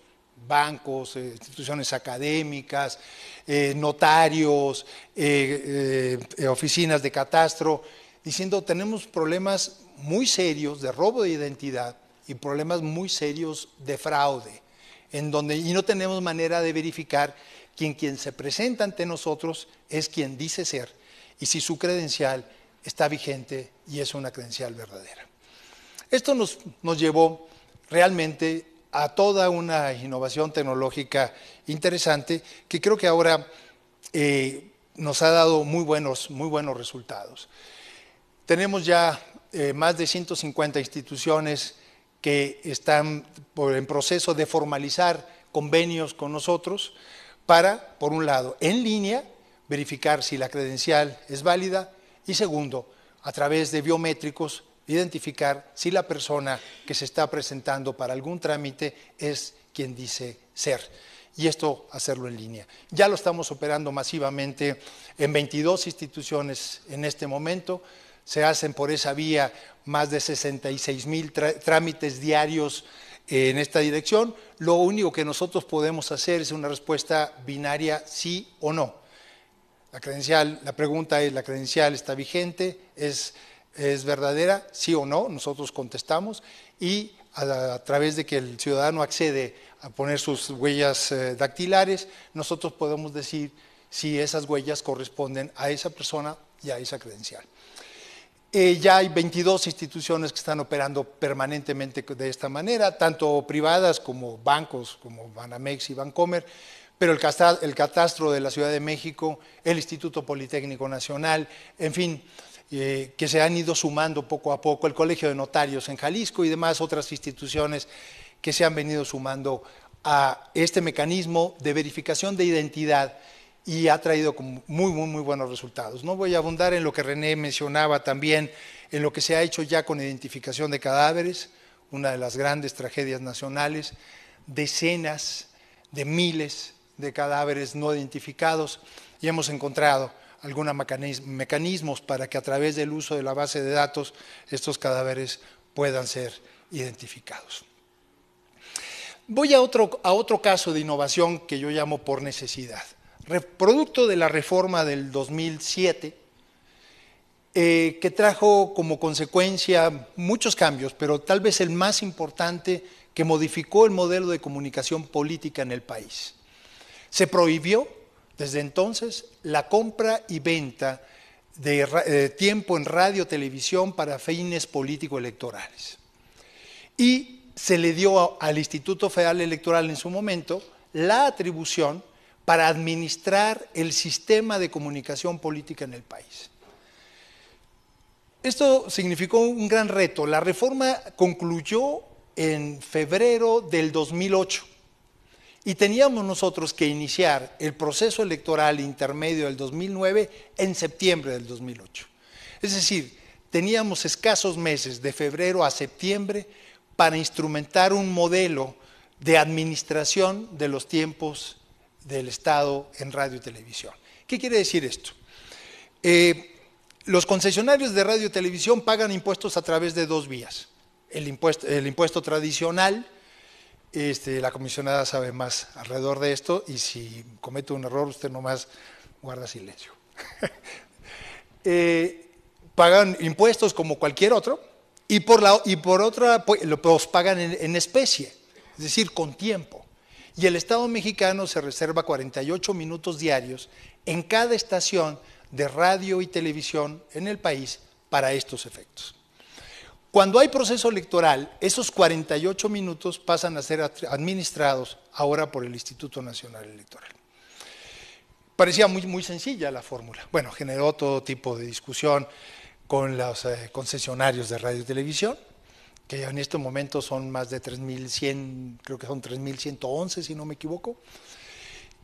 bancos, eh, instituciones académicas, eh, notarios, eh, oficinas de catastro, diciendo tenemos problemas muy serios de robo de identidad y problemas muy serios de fraude, en donde y no tenemos manera de verificar quién quien se presenta ante nosotros es quien dice ser y si su credencial está vigente y es una credencial verdadera. Esto nos, llevó realmente a toda una innovación tecnológica interesante que creo que ahora eh, nos ha dado muy buenos, muy buenos resultados. Tenemos ya eh, más de 150 instituciones que están en proceso de formalizar convenios con nosotros para, por un lado, en línea, verificar si la credencial es válida y segundo, a través de biométricos, identificar si la persona que se está presentando para algún trámite es quien dice ser. Y esto hacerlo en línea. Ya lo estamos operando masivamente en 22 instituciones en este momento. Se hacen por esa vía más de 66 mil trámites diarios eh, en esta dirección. Lo único que nosotros podemos hacer es una respuesta binaria sí o no. La credencial, la pregunta es, ¿la credencial está vigente? ¿Es es verdadera, sí o no, nosotros contestamos y a, través de que el ciudadano accede a poner sus huellas eh, dactilares, nosotros podemos decir si esas huellas corresponden a esa persona y a esa credencial. Eh, ya hay 22 instituciones que están operando permanentemente de esta manera, tanto privadas como bancos, como Banamex y Bancomer, pero el, el catastro de la Ciudad de México, el Instituto Politécnico Nacional, en fin, eh, que se han ido sumando poco a poco, el Colegio de Notarios en Jalisco y demás otras instituciones que se han venido sumando a este mecanismo de verificación de identidad y ha traído muy, muy, muy buenos resultados. No voy a abundar en lo que René mencionaba también, en lo que se ha hecho ya con identificación de cadáveres, una de las grandes tragedias nacionales, decenas de miles de cadáveres no identificados y hemos encontrado algunos mecanismos para que a través del uso de la base de datos estos cadáveres puedan ser identificados. Voy a otro, a otro caso de innovación que yo llamo por necesidad. Producto de la reforma del 2007, eh, que trajo como consecuencia muchos cambios, pero tal vez el más importante que modificó el modelo de comunicación política en el país. Se prohibió desde entonces, la compra y venta de tiempo en radio, y televisión para fines político-electorales. Y se le dio al Instituto Federal Electoral en su momento la atribución para administrar el sistema de comunicación política en el país. Esto significó un gran reto. La reforma concluyó en febrero del 2008 y teníamos nosotros que iniciar el proceso electoral intermedio del 2009 en septiembre del 2008. Es decir, teníamos escasos meses de febrero a septiembre para instrumentar un modelo de administración de los tiempos del Estado en radio y televisión. ¿Qué quiere decir esto? Eh, los concesionarios de radio y televisión pagan impuestos a través de dos vías. el impuesto tradicional, este, la comisionada sabe más alrededor de esto y si comete un error usted nomás guarda silencio. Eh, pagan impuestos como cualquier otro y por, la, y por otra pues, los pagan en especie, es decir, con tiempo. Y el Estado mexicano se reserva 48 minutos diarios en cada estación de radio y televisión en el país para estos efectos. Cuando hay proceso electoral, esos 48 minutos pasan a ser administrados ahora por el Instituto Nacional Electoral. Parecía muy, muy sencilla la fórmula. Bueno, generó todo tipo de discusión con los eh, concesionarios de radio y televisión, que en este momento son más de 3.100, creo que son 3.111 si no me equivoco.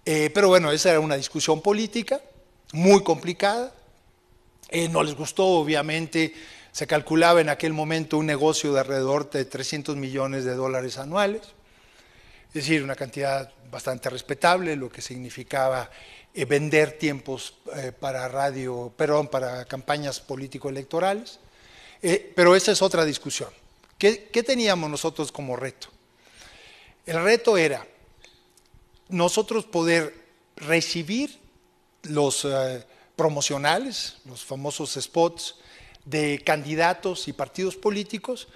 Eh, pero bueno, esa era una discusión política muy complicada. Eh, no les gustó, obviamente, se calculaba en aquel momento un negocio de alrededor de 300 millones de dólares anuales, es decir, una cantidad bastante respetable, lo que significaba eh, vender tiempos eh, para radio, perón, para campañas político-electorales. Eh, pero esa es otra discusión. ¿Qué, teníamos nosotros como reto? El reto era nosotros poder recibir los promocionales, los famosos spots, de candidatos y partidos políticos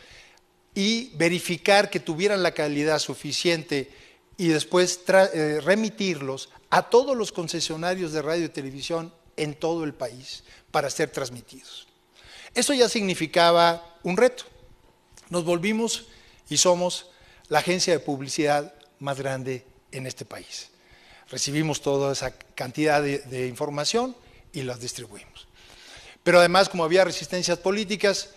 y verificar que tuvieran la calidad suficiente y después eh, remitirlos a todos los concesionarios de radio y televisión en todo el país para ser transmitidos. Eso ya significaba un reto. Nos volvimos y somos la agencia de publicidad más grande en este país. Recibimos toda esa cantidad de, de información y la distribuimos. Pero además, como había resistencias políticas,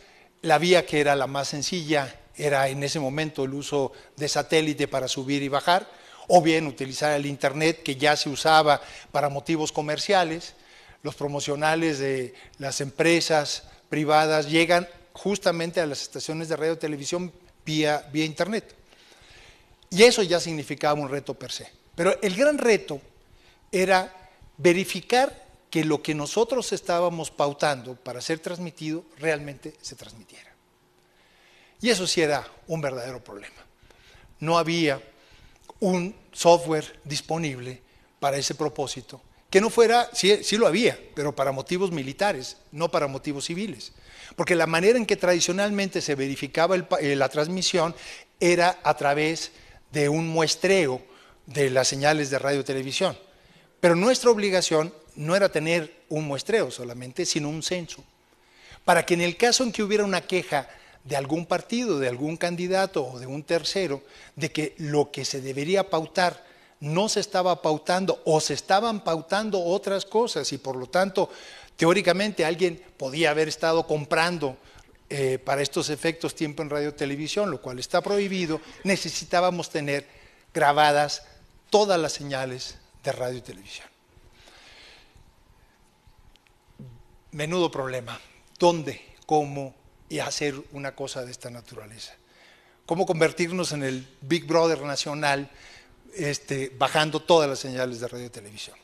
la vía que era la más sencilla era en ese momento el uso de satélite para subir y bajar, o bien utilizar el Internet que ya se usaba para motivos comerciales. Los promocionales de las empresas privadas llegan justamente a las estaciones de radio y televisión vía, Internet. Y eso ya significaba un reto per se. Pero el gran reto era verificar que lo que nosotros estábamos pautando para ser transmitido realmente se transmitiera. Y eso sí era un verdadero problema. No había un software disponible para ese propósito, que no fuera, sí, lo había, pero para motivos militares, no para motivos civiles. Porque la manera en que tradicionalmente se verificaba eh, la transmisión era a través de un muestreo de las señales de radio y televisión. Pero nuestra obligación no era tener un muestreo solamente, sino un censo, para que en el caso en que hubiera una queja de algún partido, de algún candidato o de un tercero, de que lo que se debería pautar no se estaba pautando o se estaban pautando otras cosas y por lo tanto, teóricamente alguien podía haber estado comprando eh, para estos efectos tiempo en radio televisión, lo cual está prohibido, necesitábamos tener grabadas todas las señales de radio y televisión. Menudo problema. ¿Dónde? ¿Cómo? Y hacer una cosa de esta naturaleza. ¿Cómo convertirnos en el Big Brother nacional este, bajando todas las señales de radio y televisión?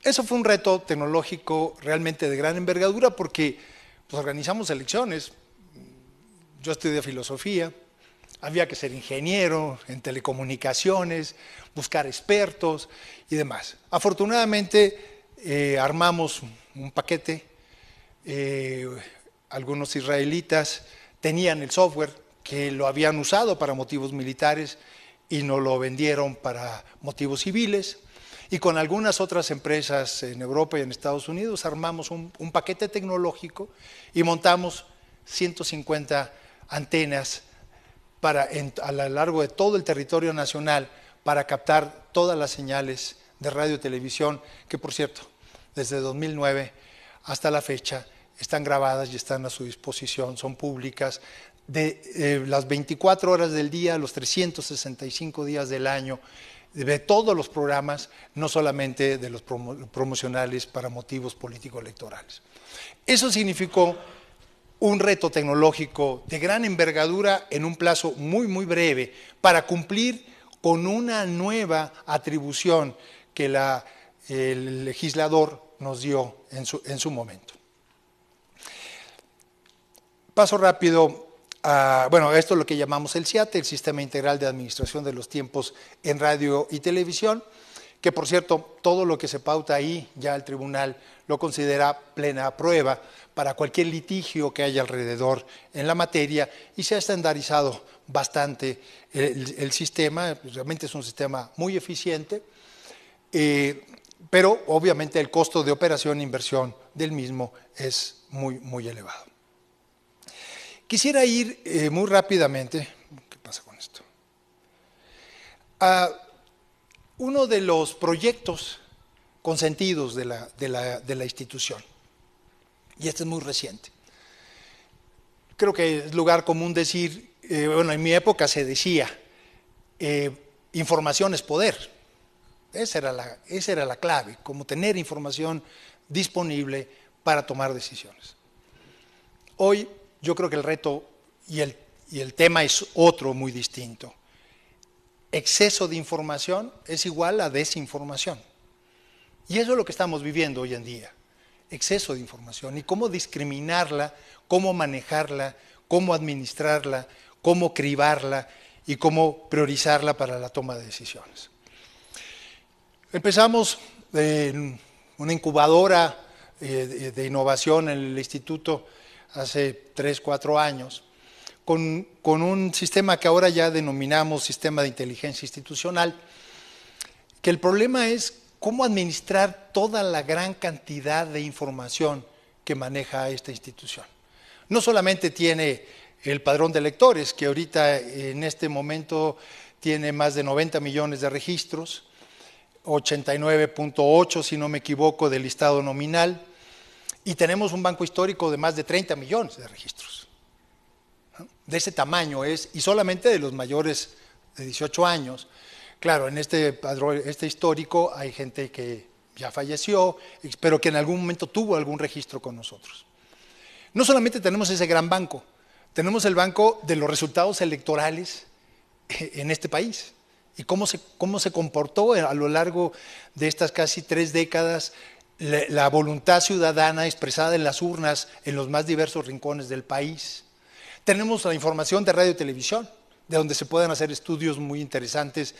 Eso fue un reto tecnológico realmente de gran envergadura porque pues, organizamos elecciones. Yo estudié filosofía, había que ser ingeniero en telecomunicaciones, buscar expertos y demás. Afortunadamente, eh, armamos un paquete, eh, algunos israelitas tenían el software que lo habían usado para motivos militares y no lo vendieron para motivos civiles. Y con algunas otras empresas en Europa y en Estados Unidos armamos un, paquete tecnológico y montamos 150 antenas para, a lo largo de todo el territorio nacional para captar todas las señales de radio y televisión, que por cierto, desde 2009 hasta la fecha, están grabadas y están a su disposición, son públicas, de eh, las 24 horas del día, los 365 días del año, de todos los programas, no solamente de los promocionales para motivos político-electorales. Eso significó un reto tecnológico de gran envergadura en un plazo muy, muy breve para cumplir con una nueva atribución que la el legislador nos dio en su, en su momento. Paso rápido a, bueno, esto es lo que llamamos el SIAT, el Sistema Integral de Administración de los Tiempos en Radio y Televisión, que por cierto, todo lo que se pauta ahí ya el tribunal lo considera plena prueba para cualquier litigio que haya alrededor en la materia y se ha estandarizado bastante el, sistema, realmente es un sistema muy eficiente. Eh, pero obviamente el costo de operación e inversión del mismo es muy, muy elevado. Quisiera ir eh, muy rápidamente, ¿qué pasa con esto? A uno de los proyectos consentidos de la, institución, y este es muy reciente. Creo que es lugar común decir, eh, bueno, en mi época se decía, eh, información es poder. Esa era la, clave, como tener información disponible para tomar decisiones. Hoy yo creo que el reto y el tema es otro muy distinto. Exceso de información es igual a desinformación. Y eso es lo que estamos viviendo hoy en día. Exceso de información y cómo discriminarla, cómo manejarla, cómo administrarla, cómo cribarla y cómo priorizarla para la toma de decisiones. Empezamos eh, en una incubadora eh, de innovación en el instituto hace 3, 4 años, con, con un sistema que ahora ya denominamos sistema de inteligencia institucional, que el problema es cómo administrar toda la gran cantidad de información que maneja esta institución. No solamente tiene el padrón de lectores, que ahorita en este momento tiene más de 90 millones de registros, 89.8, si no me equivoco, del listado nominal, y tenemos un banco histórico de más de 30 millones de registros. De ese tamaño es, y solamente de los mayores de 18 años. Claro, en este este histórico, hay gente que ya falleció, pero que en algún momento tuvo algún registro con nosotros. No solamente tenemos ese gran banco, tenemos el banco de los resultados electorales eh, en este país y cómo se, cómo se comportó eh, a lo largo de estas casi tres décadas la, voluntad ciudadana expresada en las urnas en los más diversos rincones del país. Tenemos la información de radio y televisión, de donde se pueden hacer estudios muy interesantes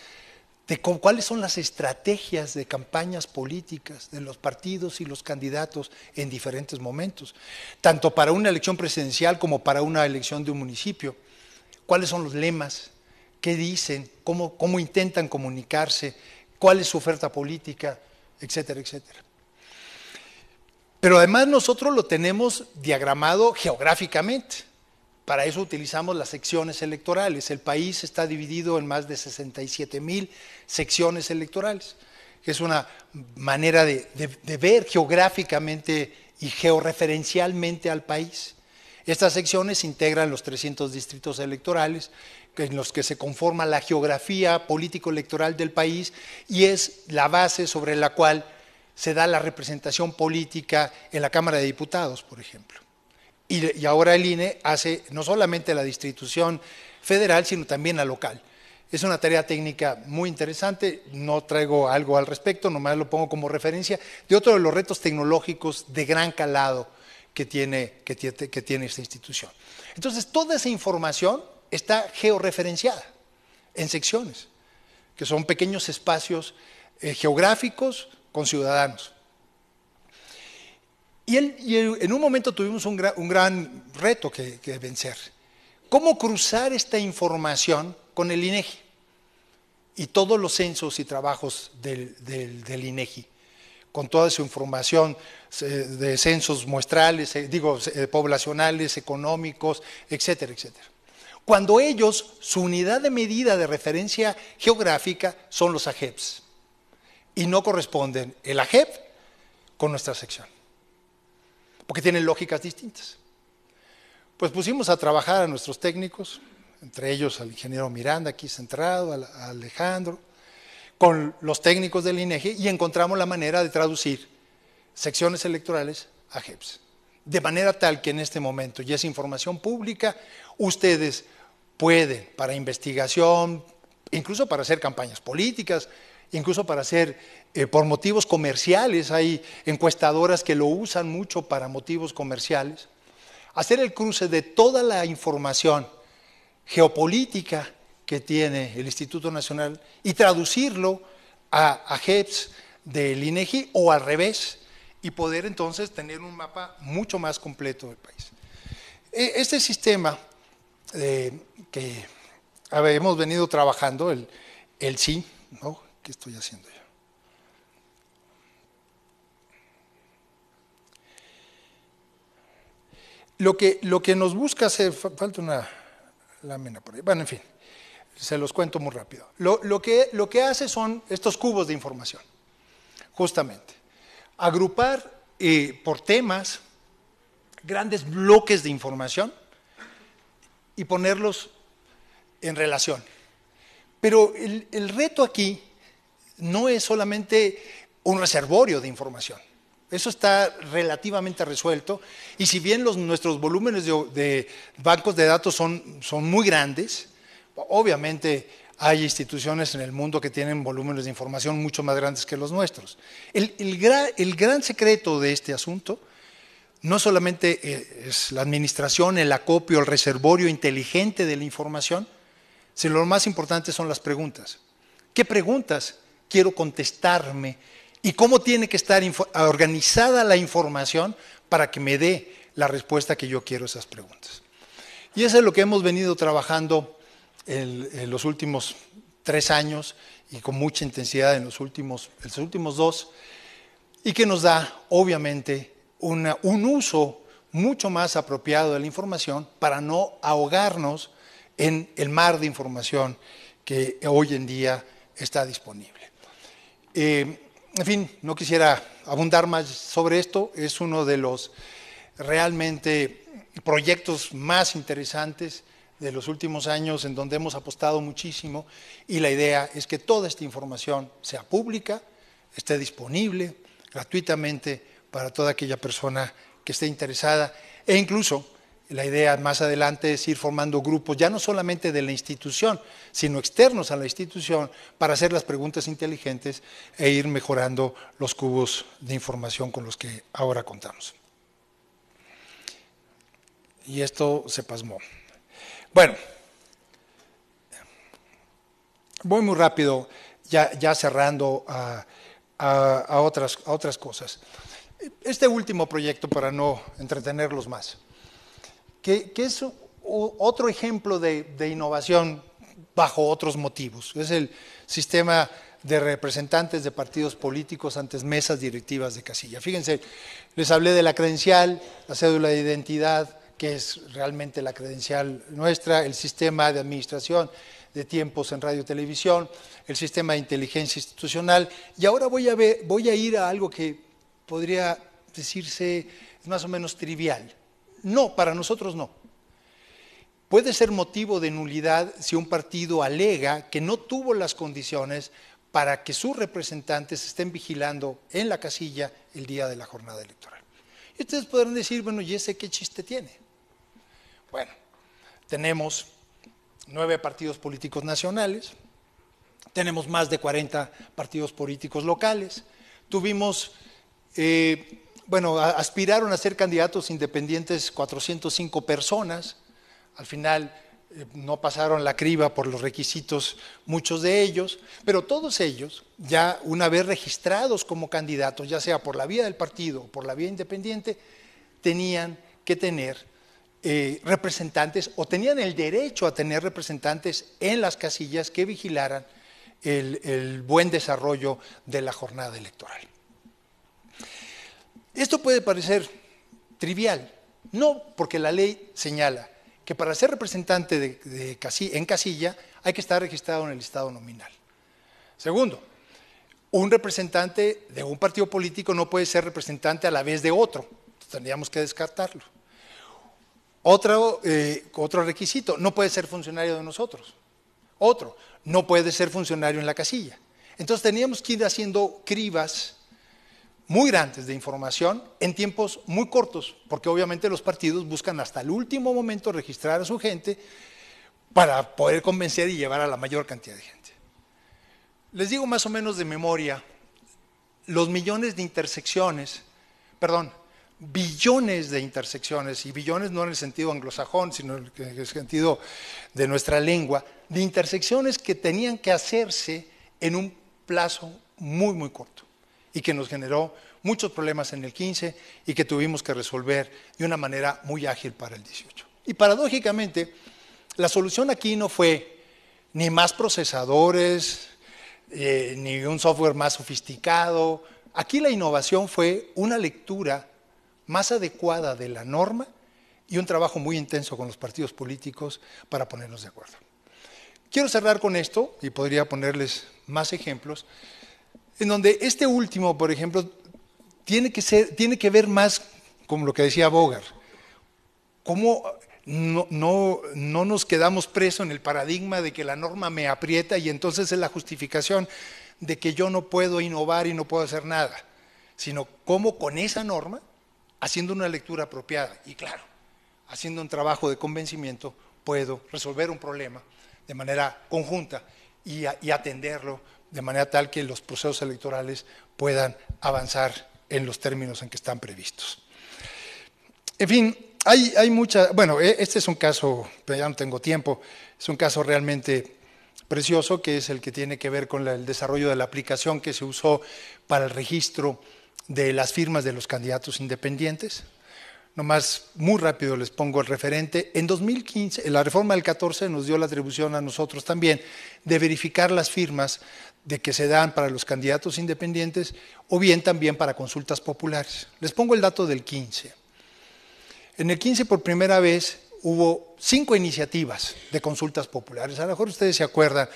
de cuáles son las estrategias de campañas políticas de los partidos y los candidatos en diferentes momentos, tanto para una elección presidencial como para una elección de un municipio, cuáles son los lemas, qué dicen, cómo, cómo intentan comunicarse, cuál es su oferta política, etcétera, etcétera. Pero además nosotros lo tenemos diagramado geográficamente. Para eso utilizamos las secciones electorales. El país está dividido en más de 67 mil secciones electorales, que es una manera de, de, ver geográficamente y georreferencialmente al país. Estas secciones integran los 300 distritos electorales en los que se conforma la geografía político-electoral del país y es la base sobre la cual se da la representación política en la Cámara de Diputados, por ejemplo. Y, ahora el INE hace no solamente la distribución federal, sino también la local. Es una tarea técnica muy interesante, no traigo algo al respecto, nomás lo pongo como referencia, de otro de los retos tecnológicos de gran calado tiene, que que tiene esta institución. Entonces, toda esa información está georreferenciada en secciones, que son pequeños espacios eh, geográficos con ciudadanos. Y, en un momento tuvimos un, gran reto que, vencer. ¿Cómo cruzar esta información con el INEGI? E y todos los censos y trabajos del, INEGI, e con toda su información eh, de censos muestrales, eh, digo, poblacionales, económicos, etcétera, etcétera cuando ellos, su unidad de medida de referencia geográfica son los AGEPs y no corresponden el AGEP con nuestra sección, porque tienen lógicas distintas. Pues pusimos a trabajar a nuestros técnicos, entre ellos al ingeniero Miranda aquí centrado, a Alejandro, con los técnicos del INEGE y encontramos la manera de traducir secciones electorales a AGEPs. De manera tal que en este momento, y es información pública, ustedes pueden para investigación, incluso para hacer campañas políticas, incluso para hacer, eh, por motivos comerciales, hay encuestadoras que lo usan mucho para motivos comerciales, hacer el cruce de toda la información geopolítica que tiene el Instituto Nacional y traducirlo a, a e del INEGI o al revés y poder entonces tener un mapa mucho más completo del país. E, este sistema que hemos venido trabajando, el, sí, ¿no? ¿Qué estoy haciendo yo? Lo que, lo que nos busca hacer, falta una lámina por ahí, bueno, en fin, se los cuento muy rápido. Lo, que, lo que hace son estos cubos de información, justamente. Agrupar eh, por temas grandes bloques de información y ponerlos en relación. Pero el, reto aquí no es solamente un reservorio de información. Eso está relativamente resuelto. Y si bien los, nuestros volúmenes de, bancos de datos son, son muy grandes, obviamente hay instituciones en el mundo que tienen volúmenes de información mucho más grandes que los nuestros. El, el gran secreto de este asunto no solamente eh, es la administración, el acopio, el reservorio inteligente de la información, sino lo más importante son las preguntas. ¿Qué preguntas quiero contestarme? ¿Y cómo tiene que estar organizada la información para que me dé la respuesta que yo quiero a esas preguntas? Y eso es lo que hemos venido trabajando en, los últimos tres años y con mucha intensidad en los en los últimos dos, y que nos da, obviamente, un uso mucho más apropiado de la información para no ahogarnos en el mar de información que hoy en día está disponible. Eh, en fin, no quisiera abundar más sobre esto, es uno de los realmente proyectos más interesantes de los últimos años en donde hemos apostado muchísimo y la idea es que toda esta información sea pública, esté disponible gratuitamente para toda aquella persona que esté interesada e incluso la idea más adelante es ir formando grupos, ya no solamente de la institución, sino externos a la institución, para hacer las preguntas inteligentes e ir mejorando los cubos de información con los que ahora contamos. Y esto se pasmó. Bueno, voy muy rápido, ya, cerrando a otras cosas. Este último proyecto, para no entretenerlos más, que, es otro ejemplo de, innovación bajo otros motivos, es el sistema de representantes de partidos políticos antes mesas directivas de casilla. Fíjense, les hablé de la credencial, la cédula de identidad, que es realmente la credencial nuestra, el sistema de administración de tiempos en radio y televisión, el sistema de inteligencia institucional, y ahora voy a, ver, voy a ir a algo que podría decirse es más o menos trivial. No, para nosotros no. Puede ser motivo de nulidad si un partido alega que no tuvo las condiciones para que sus representantes estén vigilando en la casilla el día de la jornada electoral. Y ustedes podrán decir, bueno, ¿y ese qué chiste tiene? Bueno, tenemos nueve partidos políticos nacionales, tenemos más de 40 partidos políticos locales, tuvimos eh, bueno, aspiraron a ser candidatos independientes 405 personas. Al final eh, no pasaron la criba por los requisitos muchos de ellos, pero todos ellos, ya una vez registrados como candidatos, ya sea por la vía del partido o por la vía independiente, tenían que tener eh, representantes o tenían el derecho a tener representantes en las casillas que vigilaran el buen desarrollo de la jornada electoral. Esto puede parecer trivial, no porque la ley señala que para ser representante en casilla hay que estar registrado en el estado nominal. Segundo, un representante de un partido político no puede ser representante a la vez de otro, tendríamos que descartarlo. Otro, eh, otro requisito, no puede ser funcionario de nosotros. Otro, no puede ser funcionario en la casilla. Entonces teníamos que ir haciendo cribas muy grandes de información en tiempos muy cortos, porque obviamente los partidos buscan hasta el último momento registrar a su gente para poder convencer y llevar a la mayor cantidad de gente. Les digo más o menos de memoria los millones de intersecciones, perdón, billones de intersecciones, y billones no en el sentido anglosajón, sino en el sentido de nuestra lengua, de intersecciones que tenían que hacerse en un plazo muy, muy corto y que nos generó muchos problemas en el 15 y que tuvimos que resolver de una manera muy ágil para el 18. Y paradójicamente, la solución aquí no fue ni más procesadores, eh, ni un software más sofisticado. Aquí la innovación fue una lectura más adecuada de la norma y un trabajo muy intenso con los partidos políticos para ponernos de acuerdo. Quiero cerrar con esto y podría ponerles más ejemplos, en donde este último, por ejemplo, tiene que, ser, tiene que ver más con lo que decía Bogart, cómo no, nos quedamos presos en el paradigma de que la norma me aprieta y entonces es la justificación de que yo no puedo innovar y no puedo hacer nada, sino cómo con esa norma, haciendo una lectura apropiada y claro, haciendo un trabajo de convencimiento, puedo resolver un problema de manera conjunta y atenderlo de manera tal que los procesos electorales puedan avanzar en los términos en que están previstos. En fin, hay, hay muchas, bueno, e, este es un caso, pero ya no tengo tiempo, es un caso realmente precioso que es el que tiene que ver con el desarrollo de la aplicación que se usó para el registro de las firmas de los candidatos independientes. Nomás muy rápido les pongo el referente. En 2015, la reforma del 14 nos dio la atribución a nosotros también de verificar las firmas de que se dan para los candidatos independientes o bien también para consultas populares. Les pongo el dato del 15. En el 15 por primera vez hubo cinco iniciativas de consultas populares. A lo mejor ustedes se acuerdan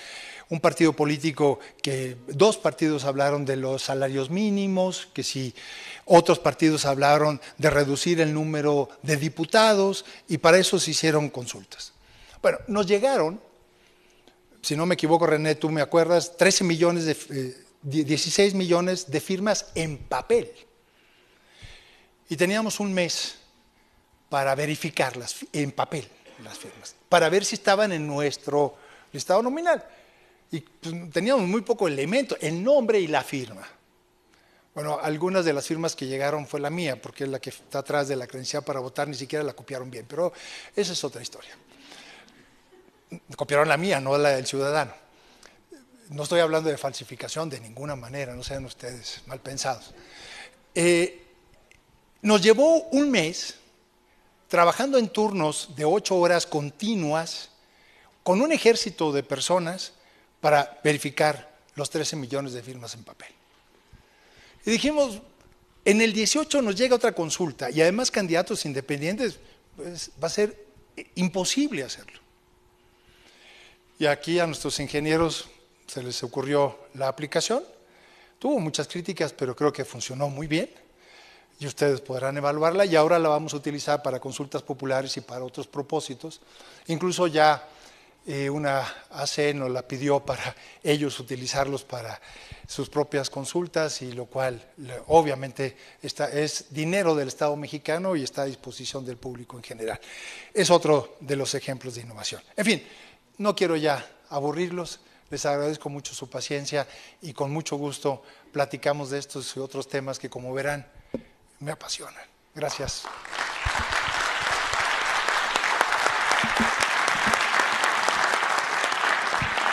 un partido político que dos partidos hablaron de los salarios mínimos, que si otros partidos hablaron de reducir el número de diputados y para eso se hicieron consultas. Bueno, nos llegaron si no me equivoco, René, tú me acuerdas, 13 millones de, 16 eh, millones de firmas en papel. Y teníamos un mes para verificarlas en papel, las firmas, para ver si estaban en nuestro listado nominal. Y pues, teníamos muy poco elemento, el nombre y la firma. Bueno, algunas de las firmas que llegaron fue la mía, porque es la que está atrás de la credencial para votar, ni siquiera la copiaron bien, pero esa es otra historia copiaron la mía, no la del ciudadano. No estoy hablando de falsificación de ninguna manera, no sean ustedes mal pensados. Eh, nos llevó un mes trabajando en turnos de ocho horas continuas con un ejército de personas para verificar los 13 millones de firmas en papel. Y dijimos, en el 18 nos llega otra consulta y además candidatos independientes, pues, va a ser imposible hacerlo. Y aquí a nuestros ingenieros se les ocurrió la aplicación. Tuvo muchas críticas, pero creo que funcionó muy bien. Y ustedes podrán evaluarla y ahora la vamos a utilizar para consultas populares y para otros propósitos. Incluso ya eh, una AC la pidió para ellos utilizarlos para sus propias consultas y lo cual obviamente está, es dinero del Estado mexicano y está a disposición del público en general. Es otro de los ejemplos de innovación. En fin, no quiero ya aburrirlos, les agradezco mucho su paciencia y con mucho gusto platicamos de estos y otros temas que como verán me apasionan. Gracias.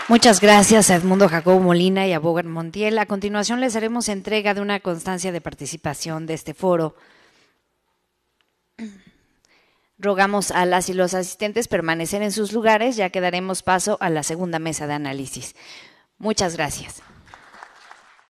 Muchas gracias a Edmundo Jacobo Molina y a Bogan Montiel. A continuación les haremos entrega de una constancia de participación de este foro. Rogamos a las y los asistentes permanecer en sus lugares ya que daremos paso a la segunda mesa de análisis. Muchas gracias.